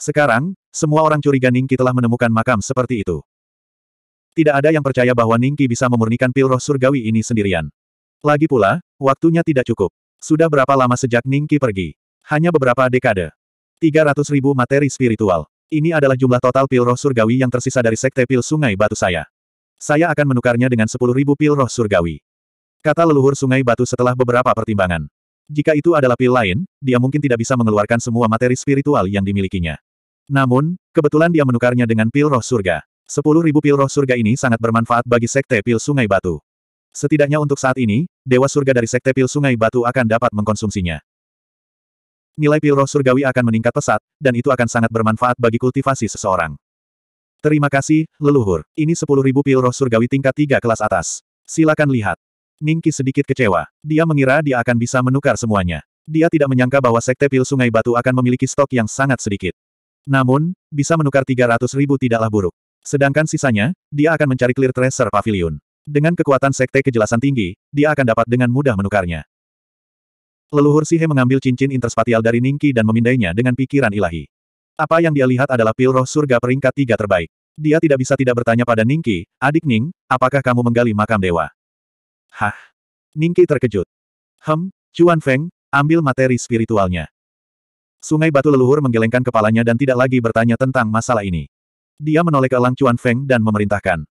Sekarang, semua orang curiga Ningki telah menemukan makam seperti itu. Tidak ada yang percaya bahwa Ningki bisa memurnikan pil roh surgawi ini sendirian. Lagi pula, waktunya tidak cukup. Sudah berapa lama sejak Ningki pergi? Hanya beberapa dekade. 300 ribu materi spiritual. Ini adalah jumlah total pil roh surgawi yang tersisa dari sekte pil sungai batu saya. Saya akan menukarnya dengan sepuluh ribu pil roh surgawi. Kata leluhur sungai batu setelah beberapa pertimbangan. Jika itu adalah pil lain, dia mungkin tidak bisa mengeluarkan semua materi spiritual yang dimilikinya. Namun, kebetulan dia menukarnya dengan pil roh surga. Sepuluh ribu pil roh surga ini sangat bermanfaat bagi sekte pil sungai batu. Setidaknya untuk saat ini, dewa surga dari sekte pil sungai batu akan dapat mengkonsumsinya. Nilai pil roh surgawi akan meningkat pesat, dan itu akan sangat bermanfaat bagi kultivasi seseorang. Terima kasih, leluhur. Ini sepuluh ribu pil roh surgawi tingkat tiga kelas atas. Silakan lihat. Ningki sedikit kecewa. Dia mengira dia akan bisa menukar semuanya. Dia tidak menyangka bahwa sekte pil sungai batu akan memiliki stok yang sangat sedikit. Namun, bisa menukar tiga ratus ribu tidaklah buruk. Sedangkan sisanya, dia akan mencari clear tracer pavilion. Dengan kekuatan sekte kejelasan tinggi, dia akan dapat dengan mudah menukarnya. Leluhur Sihe mengambil cincin interspatial dari Ningki dan memindainya dengan pikiran ilahi. Apa yang dia lihat adalah pil roh surga peringkat tiga terbaik. Dia tidak bisa tidak bertanya pada Ningki, adik Ning, apakah kamu menggali makam dewa? Hah? Ningki terkejut. Hem, Cuan Feng, ambil materi spiritualnya. Sungai batu leluhur menggelengkan kepalanya dan tidak lagi bertanya tentang masalah ini. Dia menoleh ke Lang Cuan Feng dan memerintahkan.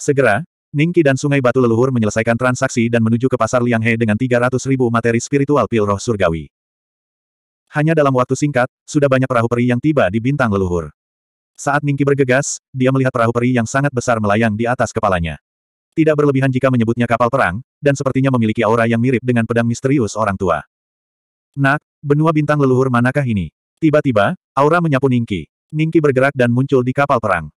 Segera, Ningki dan Sungai Batu Leluhur menyelesaikan transaksi dan menuju ke pasar Liang He dengan 300 ribu materi spiritual pil roh surgawi. Hanya dalam waktu singkat, sudah banyak perahu peri yang tiba di bintang leluhur. Saat Ningki bergegas, dia melihat perahu peri yang sangat besar melayang di atas kepalanya. Tidak berlebihan jika menyebutnya kapal perang, dan sepertinya memiliki aura yang mirip dengan pedang misterius orang tua. Nak, benua bintang leluhur manakah ini? Tiba-tiba, aura menyapu Ningki. Ningki bergerak dan muncul di kapal perang.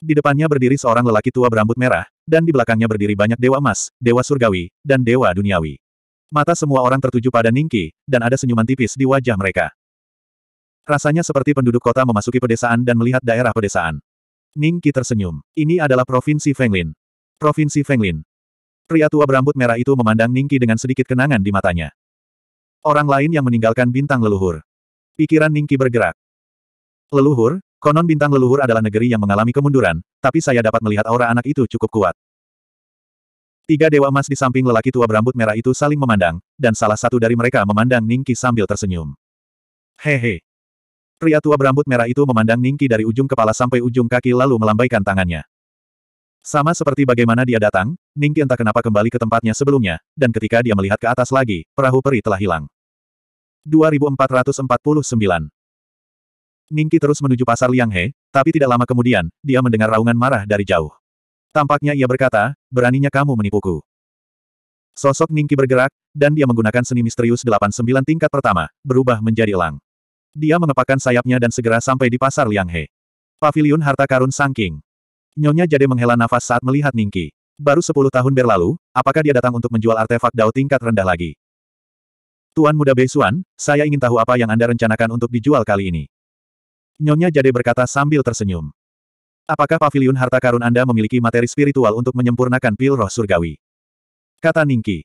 Di depannya berdiri seorang lelaki tua berambut merah, dan di belakangnya berdiri banyak dewa emas, dewa surgawi, dan dewa duniawi. Mata semua orang tertuju pada Ningki, dan ada senyuman tipis di wajah mereka. Rasanya seperti penduduk kota memasuki pedesaan dan melihat daerah pedesaan. Ningki tersenyum. Ini adalah Provinsi Fenglin. Provinsi Fenglin. Pria tua berambut merah itu memandang Ningki dengan sedikit kenangan di matanya. Orang lain yang meninggalkan bintang leluhur. Pikiran Ningki bergerak. Leluhur, konon bintang leluhur adalah negeri yang mengalami kemunduran, tapi saya dapat melihat aura anak itu cukup kuat. Tiga dewa emas di samping lelaki tua berambut merah itu saling memandang, dan salah satu dari mereka memandang Ningki sambil tersenyum. Hehe. Pria tua berambut merah itu memandang Ningki dari ujung kepala sampai ujung kaki lalu melambaikan tangannya. Sama seperti bagaimana dia datang, Ningki entah kenapa kembali ke tempatnya sebelumnya, dan ketika dia melihat ke atas lagi, perahu peri telah hilang. 2449 Ningki terus menuju pasar He, tapi tidak lama kemudian, dia mendengar raungan marah dari jauh. Tampaknya ia berkata, beraninya kamu menipuku. Sosok Ningki bergerak, dan dia menggunakan seni misterius 89 tingkat pertama, berubah menjadi elang. Dia mengepakkan sayapnya dan segera sampai di pasar Lianghe. Pavilion harta karun Sangking. Nyonya Jade menghela nafas saat melihat Ningki. Baru 10 tahun berlalu, apakah dia datang untuk menjual artefak Dao tingkat rendah lagi? Tuan muda Beisuan, saya ingin tahu apa yang Anda rencanakan untuk dijual kali ini. Nyonya Jade berkata sambil tersenyum. Apakah pavilion harta karun Anda memiliki materi spiritual untuk menyempurnakan pil roh surgawi? Kata Ningki.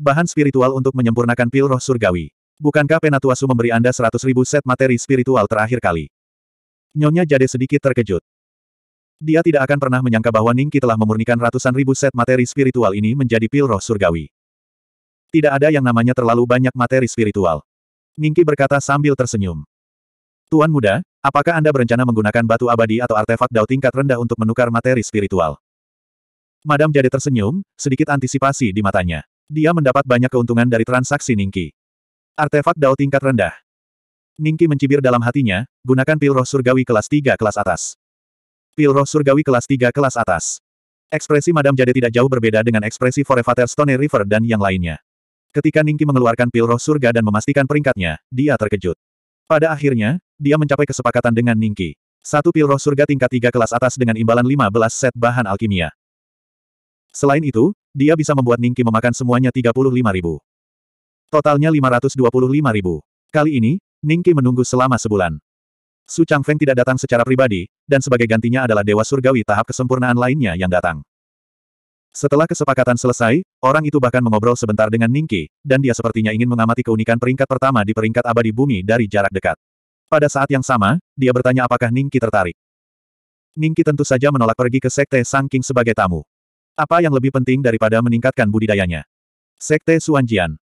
Bahan spiritual untuk menyempurnakan pil roh surgawi. Bukankah Penatuasu memberi Anda seratus ribu set materi spiritual terakhir kali? Nyonya Jade sedikit terkejut. Dia tidak akan pernah menyangka bahwa Ningki telah memurnikan ratusan ribu set materi spiritual ini menjadi pil roh surgawi. Tidak ada yang namanya terlalu banyak materi spiritual. Ningki berkata sambil tersenyum. Tuan muda, apakah Anda berencana menggunakan batu abadi atau artefak dao tingkat rendah untuk menukar materi spiritual? Madam Jade tersenyum, sedikit antisipasi di matanya. Dia mendapat banyak keuntungan dari transaksi Ningki. Artefak dao tingkat rendah. Ningki mencibir dalam hatinya, gunakan pil roh surgawi kelas 3 kelas atas. Pil roh surgawi kelas 3 kelas atas. Ekspresi Madam Jade tidak jauh berbeda dengan ekspresi Forever Stone River dan yang lainnya. Ketika Ningki mengeluarkan pil roh surga dan memastikan peringkatnya, dia terkejut. Pada akhirnya, dia mencapai kesepakatan dengan Ningki. Satu pil roh surga tingkat tiga kelas atas dengan imbalan 15 set bahan alkimia. Selain itu, dia bisa membuat Ningki memakan semuanya 35 ribu. Totalnya 525 ribu. Kali ini, Ningki menunggu selama sebulan. Su Changfeng tidak datang secara pribadi, dan sebagai gantinya adalah Dewa Surgawi tahap kesempurnaan lainnya yang datang. Setelah kesepakatan selesai, orang itu bahkan mengobrol sebentar dengan Ningki, dan dia sepertinya ingin mengamati keunikan peringkat pertama di peringkat abadi bumi dari jarak dekat. Pada saat yang sama, dia bertanya apakah Ningki tertarik. Ningki tentu saja menolak pergi ke Sekte Sangking sebagai tamu. Apa yang lebih penting daripada meningkatkan budidayanya? Sekte Suanjian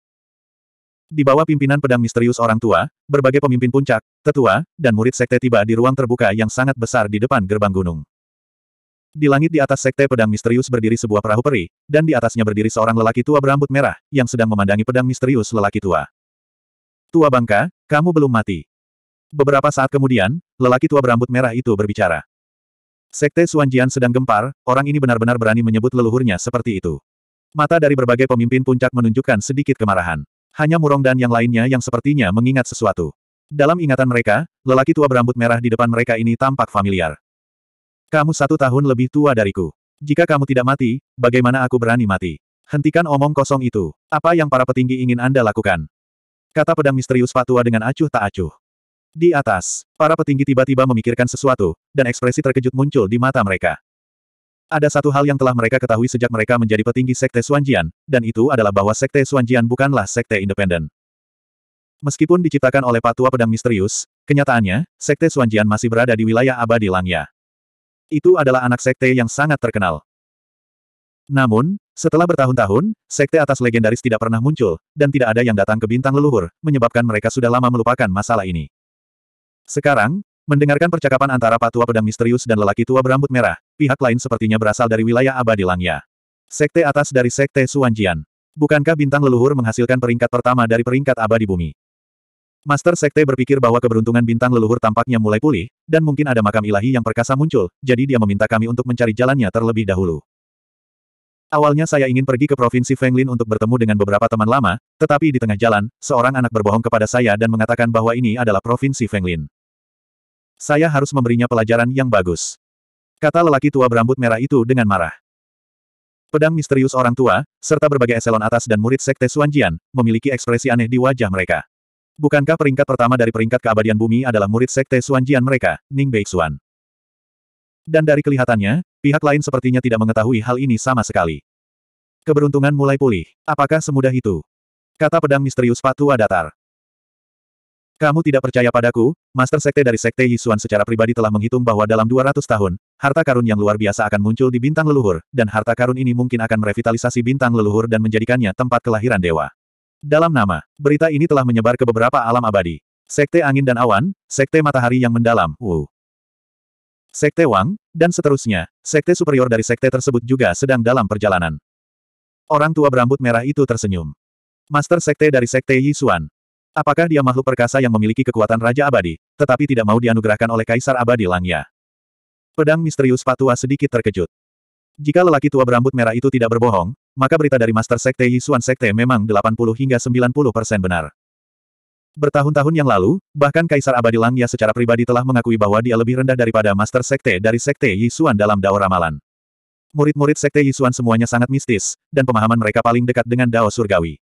Di bawah pimpinan pedang misterius orang tua, berbagai pemimpin puncak, tetua, dan murid sekte tiba di ruang terbuka yang sangat besar di depan gerbang gunung. Di langit di atas sekte pedang misterius berdiri sebuah perahu peri, dan di atasnya berdiri seorang lelaki tua berambut merah, yang sedang memandangi pedang misterius lelaki tua. Tua bangka, kamu belum mati. Beberapa saat kemudian, lelaki tua berambut merah itu berbicara. Sekte Suanjian sedang gempar, orang ini benar-benar berani menyebut leluhurnya seperti itu. Mata dari berbagai pemimpin puncak menunjukkan sedikit kemarahan. Hanya Murong dan yang lainnya yang sepertinya mengingat sesuatu. Dalam ingatan mereka, lelaki tua berambut merah di depan mereka ini tampak familiar. Kamu satu tahun lebih tua dariku. Jika kamu tidak mati, bagaimana aku berani mati? Hentikan omong kosong itu. Apa yang para petinggi ingin Anda lakukan? Kata pedang misterius Fatua dengan acuh tak acuh. Di atas, para petinggi tiba-tiba memikirkan sesuatu, dan ekspresi terkejut muncul di mata mereka. Ada satu hal yang telah mereka ketahui sejak mereka menjadi petinggi Sekte Suanjian, dan itu adalah bahwa Sekte Suanjian bukanlah Sekte independen. Meskipun diciptakan oleh Patua Pedang Misterius, kenyataannya, Sekte Suanjian masih berada di wilayah abadi Langya. Itu adalah anak sekte yang sangat terkenal. Namun, setelah bertahun-tahun, sekte atas legendaris tidak pernah muncul, dan tidak ada yang datang ke bintang leluhur, menyebabkan mereka sudah lama melupakan masalah ini. Sekarang, mendengarkan percakapan antara patua pedang misterius dan lelaki tua berambut merah, pihak lain sepertinya berasal dari wilayah abadi Langya. Sekte atas dari sekte Suanjian. Bukankah bintang leluhur menghasilkan peringkat pertama dari peringkat abadi bumi? Master Sekte berpikir bahwa keberuntungan bintang leluhur tampaknya mulai pulih, dan mungkin ada makam ilahi yang perkasa muncul, jadi dia meminta kami untuk mencari jalannya terlebih dahulu. Awalnya saya ingin pergi ke Provinsi Fenglin untuk bertemu dengan beberapa teman lama, tetapi di tengah jalan, seorang anak berbohong kepada saya dan mengatakan bahwa ini adalah Provinsi Fenglin. Saya harus memberinya pelajaran yang bagus. Kata lelaki tua berambut merah itu dengan marah. Pedang misterius orang tua, serta berbagai eselon atas dan murid Sekte Suanjian, memiliki ekspresi aneh di wajah mereka. Bukankah peringkat pertama dari peringkat keabadian bumi adalah murid sekte Suanjian mereka, Ning Beixuan? Dan dari kelihatannya, pihak lain sepertinya tidak mengetahui hal ini sama sekali. Keberuntungan mulai pulih. Apakah semudah itu? Kata pedang misterius Patua Datar. Kamu tidak percaya padaku, Master Sekte dari Sekte Yisuan secara pribadi telah menghitung bahwa dalam 200 tahun, harta karun yang luar biasa akan muncul di bintang leluhur, dan harta karun ini mungkin akan merevitalisasi bintang leluhur dan menjadikannya tempat kelahiran dewa. Dalam nama, berita ini telah menyebar ke beberapa alam abadi. Sekte Angin dan Awan, Sekte Matahari yang Mendalam, Wu. Sekte Wang, dan seterusnya, sekte superior dari sekte tersebut juga sedang dalam perjalanan. Orang tua berambut merah itu tersenyum. Master sekte dari sekte Yi Yisuan. Apakah dia makhluk perkasa yang memiliki kekuatan Raja Abadi, tetapi tidak mau dianugerahkan oleh Kaisar Abadi Langya? Pedang misterius Patua sedikit terkejut. Jika lelaki tua berambut merah itu tidak berbohong, maka berita dari Master Sekte Yisuan Sekte memang 80 hingga 90 persen benar. Bertahun-tahun yang lalu, bahkan Kaisar Abadi Langya secara pribadi telah mengakui bahwa dia lebih rendah daripada Master Sekte dari Sekte Yisuan dalam Dao Ramalan. Murid-murid Sekte Yisuan semuanya sangat mistis, dan pemahaman mereka paling dekat dengan Dao Surgawi.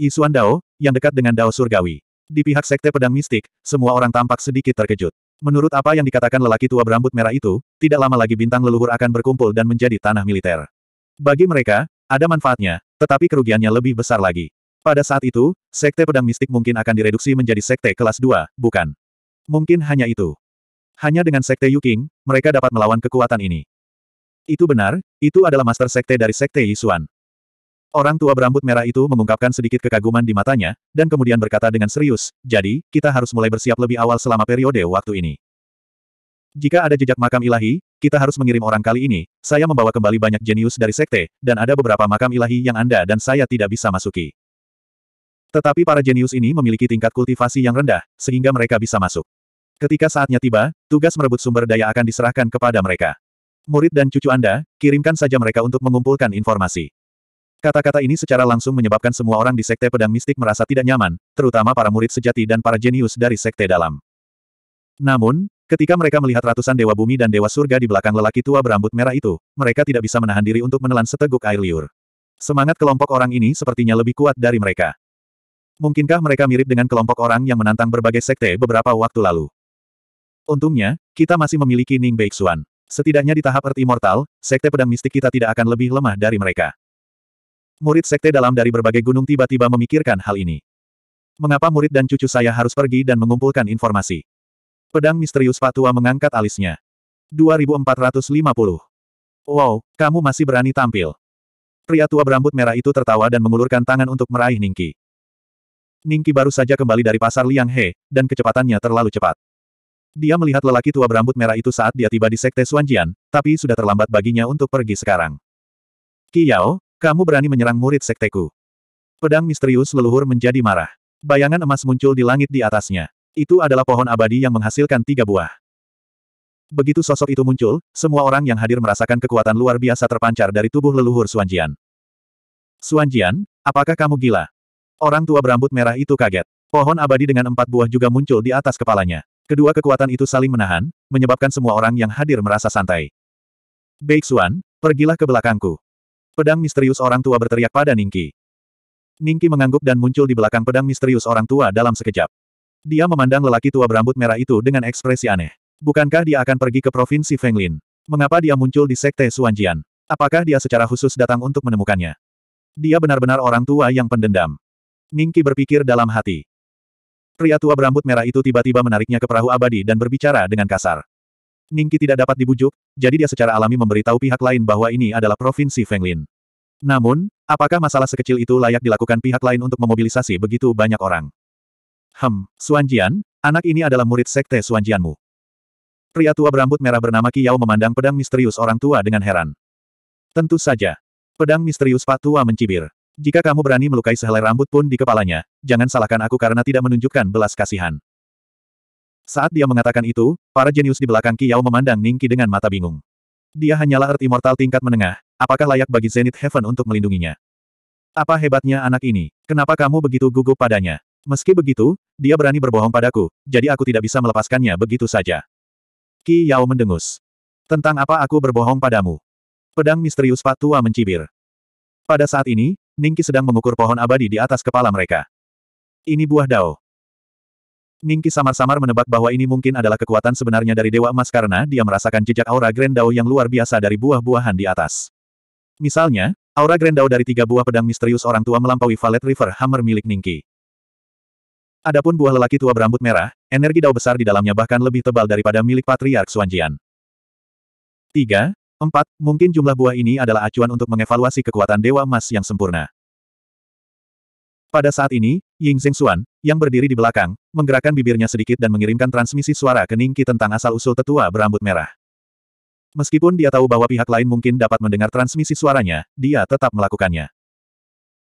Yisuan Dao, yang dekat dengan Dao Surgawi. Di pihak Sekte Pedang Mistik, semua orang tampak sedikit terkejut. Menurut apa yang dikatakan lelaki tua berambut merah itu, tidak lama lagi bintang leluhur akan berkumpul dan menjadi tanah militer. Bagi mereka, ada manfaatnya, tetapi kerugiannya lebih besar lagi. Pada saat itu, sekte pedang mistik mungkin akan direduksi menjadi sekte kelas 2, bukan? Mungkin hanya itu. Hanya dengan sekte Yuking, mereka dapat melawan kekuatan ini. Itu benar, itu adalah master sekte dari sekte Yisuan. Orang tua berambut merah itu mengungkapkan sedikit kekaguman di matanya, dan kemudian berkata dengan serius, jadi, kita harus mulai bersiap lebih awal selama periode waktu ini. Jika ada jejak makam ilahi, kita harus mengirim orang kali ini. Saya membawa kembali banyak jenius dari sekte, dan ada beberapa makam ilahi yang Anda dan saya tidak bisa masuki. Tetapi para jenius ini memiliki tingkat kultivasi yang rendah, sehingga mereka bisa masuk. Ketika saatnya tiba, tugas merebut sumber daya akan diserahkan kepada mereka. Murid dan cucu Anda, kirimkan saja mereka untuk mengumpulkan informasi. Kata-kata ini secara langsung menyebabkan semua orang di sekte pedang mistik merasa tidak nyaman, terutama para murid sejati dan para jenius dari sekte dalam. Namun, Ketika mereka melihat ratusan dewa bumi dan dewa surga di belakang lelaki tua berambut merah itu, mereka tidak bisa menahan diri untuk menelan seteguk air liur. Semangat kelompok orang ini sepertinya lebih kuat dari mereka. Mungkinkah mereka mirip dengan kelompok orang yang menantang berbagai sekte beberapa waktu lalu? Untungnya, kita masih memiliki Ning Beixuan. Setidaknya di tahap Earth Immortal, sekte pedang mistik kita tidak akan lebih lemah dari mereka. Murid sekte dalam dari berbagai gunung tiba-tiba memikirkan hal ini. Mengapa murid dan cucu saya harus pergi dan mengumpulkan informasi? Pedang misterius Patua mengangkat alisnya. 2450. Wow, kamu masih berani tampil. Pria tua berambut merah itu tertawa dan mengulurkan tangan untuk meraih Ningki. Ningki baru saja kembali dari pasar Liang He, dan kecepatannya terlalu cepat. Dia melihat lelaki tua berambut merah itu saat dia tiba di Sekte Suanjian, tapi sudah terlambat baginya untuk pergi sekarang. Kiyao, kamu berani menyerang murid sekteku. Pedang misterius leluhur menjadi marah. Bayangan emas muncul di langit di atasnya. Itu adalah pohon abadi yang menghasilkan tiga buah. Begitu sosok itu muncul, semua orang yang hadir merasakan kekuatan luar biasa terpancar dari tubuh leluhur Suanjian. Suanjian, apakah kamu gila? Orang tua berambut merah itu kaget. Pohon abadi dengan empat buah juga muncul di atas kepalanya. Kedua kekuatan itu saling menahan, menyebabkan semua orang yang hadir merasa santai. Suan, pergilah ke belakangku. Pedang misterius orang tua berteriak pada Ningki. Ningki mengangguk dan muncul di belakang pedang misterius orang tua dalam sekejap. Dia memandang lelaki tua berambut merah itu dengan ekspresi aneh. Bukankah dia akan pergi ke provinsi Fenglin? Mengapa dia muncul di Sekte Suanjian? Apakah dia secara khusus datang untuk menemukannya? Dia benar-benar orang tua yang pendendam. Ningki berpikir dalam hati. Pria tua berambut merah itu tiba-tiba menariknya ke perahu abadi dan berbicara dengan kasar. Ningki tidak dapat dibujuk, jadi dia secara alami memberitahu pihak lain bahwa ini adalah provinsi Fenglin. Namun, apakah masalah sekecil itu layak dilakukan pihak lain untuk memobilisasi begitu banyak orang? Hem, Suanjian, anak ini adalah murid sekte Suanjianmu. Pria tua berambut merah bernama Kiyao memandang pedang misterius orang tua dengan heran. Tentu saja. Pedang misterius Pak Tua mencibir. Jika kamu berani melukai sehelai rambut pun di kepalanya, jangan salahkan aku karena tidak menunjukkan belas kasihan. Saat dia mengatakan itu, para jenius di belakang Kiyao memandang Ningki dengan mata bingung. Dia hanyalah Earth Immortal tingkat menengah, apakah layak bagi Zenith Heaven untuk melindunginya? Apa hebatnya anak ini? Kenapa kamu begitu gugup padanya? Meski begitu, dia berani berbohong padaku, jadi aku tidak bisa melepaskannya begitu saja. Qi Yao mendengus. Tentang apa aku berbohong padamu? Pedang misterius Pak Tua mencibir. Pada saat ini, Ningki sedang mengukur pohon abadi di atas kepala mereka. Ini buah dao. Ningki samar-samar menebak bahwa ini mungkin adalah kekuatan sebenarnya dari Dewa Emas karena dia merasakan jejak aura Grand Dao yang luar biasa dari buah-buahan di atas. Misalnya, aura Grand Dao dari tiga buah pedang misterius orang tua melampaui Valet River Hammer milik Ningki. Adapun buah lelaki tua berambut merah, energi dao besar di dalamnya bahkan lebih tebal daripada milik Patriark Suanjian. 3. 4. Mungkin jumlah buah ini adalah acuan untuk mengevaluasi kekuatan Dewa Emas yang sempurna. Pada saat ini, Ying Xuan, yang berdiri di belakang, menggerakkan bibirnya sedikit dan mengirimkan transmisi suara ke Ningki tentang asal-usul tetua berambut merah. Meskipun dia tahu bahwa pihak lain mungkin dapat mendengar transmisi suaranya, dia tetap melakukannya.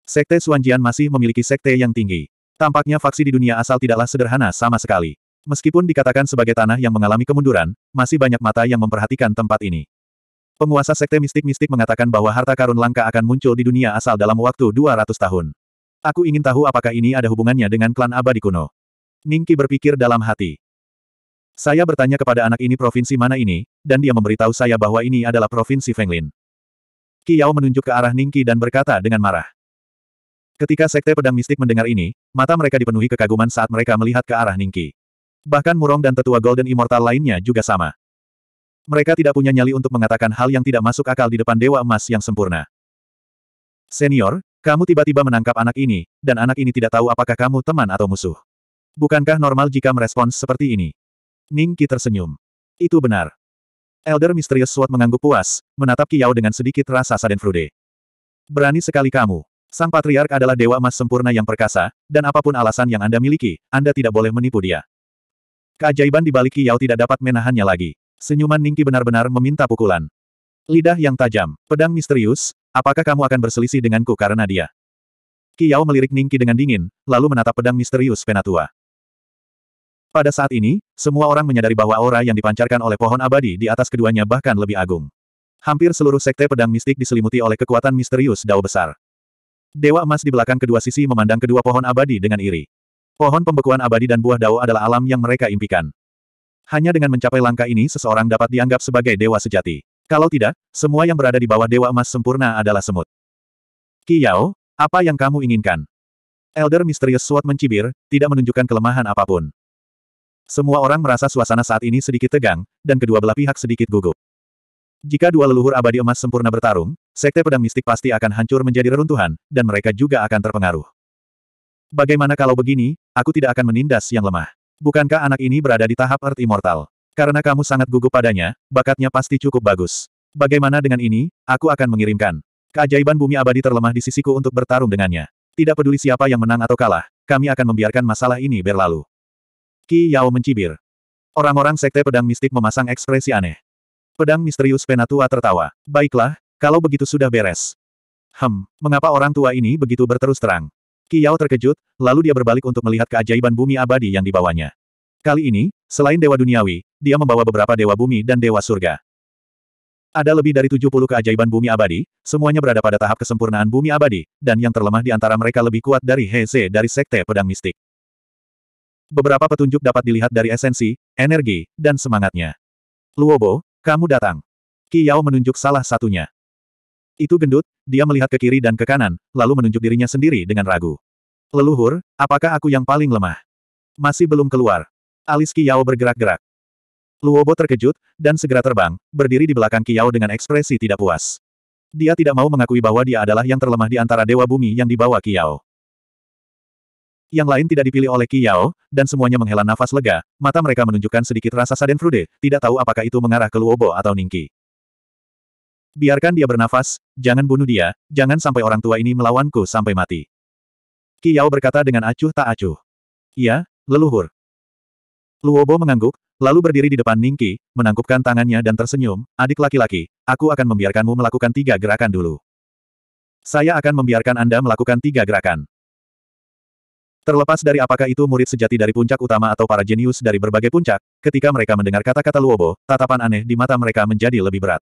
Sekte Suanjian masih memiliki sekte yang tinggi. Tampaknya faksi di dunia asal tidaklah sederhana sama sekali. Meskipun dikatakan sebagai tanah yang mengalami kemunduran, masih banyak mata yang memperhatikan tempat ini. Penguasa sekte mistik-mistik mengatakan bahwa harta karun langka akan muncul di dunia asal dalam waktu 200 tahun. Aku ingin tahu apakah ini ada hubungannya dengan klan abadi kuno. Ningki berpikir dalam hati. Saya bertanya kepada anak ini provinsi mana ini, dan dia memberitahu saya bahwa ini adalah provinsi Fenglin. Qi menunjuk ke arah Ningki dan berkata dengan marah. Ketika Sekte Pedang Mistik mendengar ini, mata mereka dipenuhi kekaguman saat mereka melihat ke arah Ningki. Bahkan Murong dan tetua Golden Immortal lainnya juga sama. Mereka tidak punya nyali untuk mengatakan hal yang tidak masuk akal di depan Dewa Emas yang sempurna. Senior, kamu tiba-tiba menangkap anak ini, dan anak ini tidak tahu apakah kamu teman atau musuh. Bukankah normal jika merespons seperti ini? Ningki tersenyum. Itu benar. Elder Mysterious Sword mengangguk puas, menatap Kiao dengan sedikit rasa sadenfrude. Berani sekali kamu. Sang Patriark adalah Dewa emas Sempurna yang perkasa, dan apapun alasan yang Anda miliki, Anda tidak boleh menipu dia. Keajaiban di balik Yao tidak dapat menahannya lagi. Senyuman Ningki benar-benar meminta pukulan. Lidah yang tajam, pedang misterius, apakah kamu akan berselisih denganku karena dia? Kiao melirik Ningki dengan dingin, lalu menatap pedang misterius Penatua. Pada saat ini, semua orang menyadari bahwa aura yang dipancarkan oleh pohon abadi di atas keduanya bahkan lebih agung. Hampir seluruh sekte pedang mistik diselimuti oleh kekuatan misterius dao besar. Dewa emas di belakang kedua sisi memandang kedua pohon abadi dengan iri. Pohon pembekuan abadi dan buah dao adalah alam yang mereka impikan. Hanya dengan mencapai langkah ini seseorang dapat dianggap sebagai dewa sejati. Kalau tidak, semua yang berada di bawah dewa emas sempurna adalah semut. Kiyao, apa yang kamu inginkan? Elder Misterius Sword mencibir, tidak menunjukkan kelemahan apapun. Semua orang merasa suasana saat ini sedikit tegang, dan kedua belah pihak sedikit gugup. Jika dua leluhur abadi emas sempurna bertarung, sekte pedang mistik pasti akan hancur menjadi reruntuhan, dan mereka juga akan terpengaruh. Bagaimana kalau begini, aku tidak akan menindas yang lemah. Bukankah anak ini berada di tahap Earth Immortal? Karena kamu sangat gugup padanya, bakatnya pasti cukup bagus. Bagaimana dengan ini, aku akan mengirimkan. Keajaiban bumi abadi terlemah di sisiku untuk bertarung dengannya. Tidak peduli siapa yang menang atau kalah, kami akan membiarkan masalah ini berlalu. Ki Yao mencibir. Orang-orang sekte pedang mistik memasang ekspresi aneh. Pedang misterius Penatua tertawa. Baiklah, kalau begitu sudah beres. Hem, mengapa orang tua ini begitu berterus terang? Kiao terkejut, lalu dia berbalik untuk melihat keajaiban bumi abadi yang dibawanya. Kali ini, selain dewa duniawi, dia membawa beberapa dewa bumi dan dewa surga. Ada lebih dari 70 keajaiban bumi abadi, semuanya berada pada tahap kesempurnaan bumi abadi, dan yang terlemah di antara mereka lebih kuat dari Heze dari Sekte Pedang Mistik. Beberapa petunjuk dapat dilihat dari esensi, energi, dan semangatnya. Luobo, kamu datang. Qi menunjuk salah satunya. Itu gendut, dia melihat ke kiri dan ke kanan, lalu menunjuk dirinya sendiri dengan ragu. Leluhur, apakah aku yang paling lemah? Masih belum keluar. Alis Kiyao bergerak-gerak. Luobo terkejut, dan segera terbang, berdiri di belakang Kiyao dengan ekspresi tidak puas. Dia tidak mau mengakui bahwa dia adalah yang terlemah di antara Dewa Bumi yang dibawa Kiyao. Yang lain tidak dipilih oleh Kiyao dan semuanya menghela nafas lega, mata mereka menunjukkan sedikit rasa saden frude, tidak tahu apakah itu mengarah ke Luobo atau Ningki. Biarkan dia bernafas, jangan bunuh dia, jangan sampai orang tua ini melawanku sampai mati. Kiao berkata dengan acuh tak acuh. Iya, leluhur. Luobo mengangguk, lalu berdiri di depan Ningki, menangkupkan tangannya dan tersenyum, adik laki-laki, aku akan membiarkanmu melakukan tiga gerakan dulu. Saya akan membiarkan Anda melakukan tiga gerakan. Terlepas dari apakah itu murid sejati dari puncak utama atau para jenius dari berbagai puncak, ketika mereka mendengar kata-kata Luobo, tatapan aneh di mata mereka menjadi lebih berat.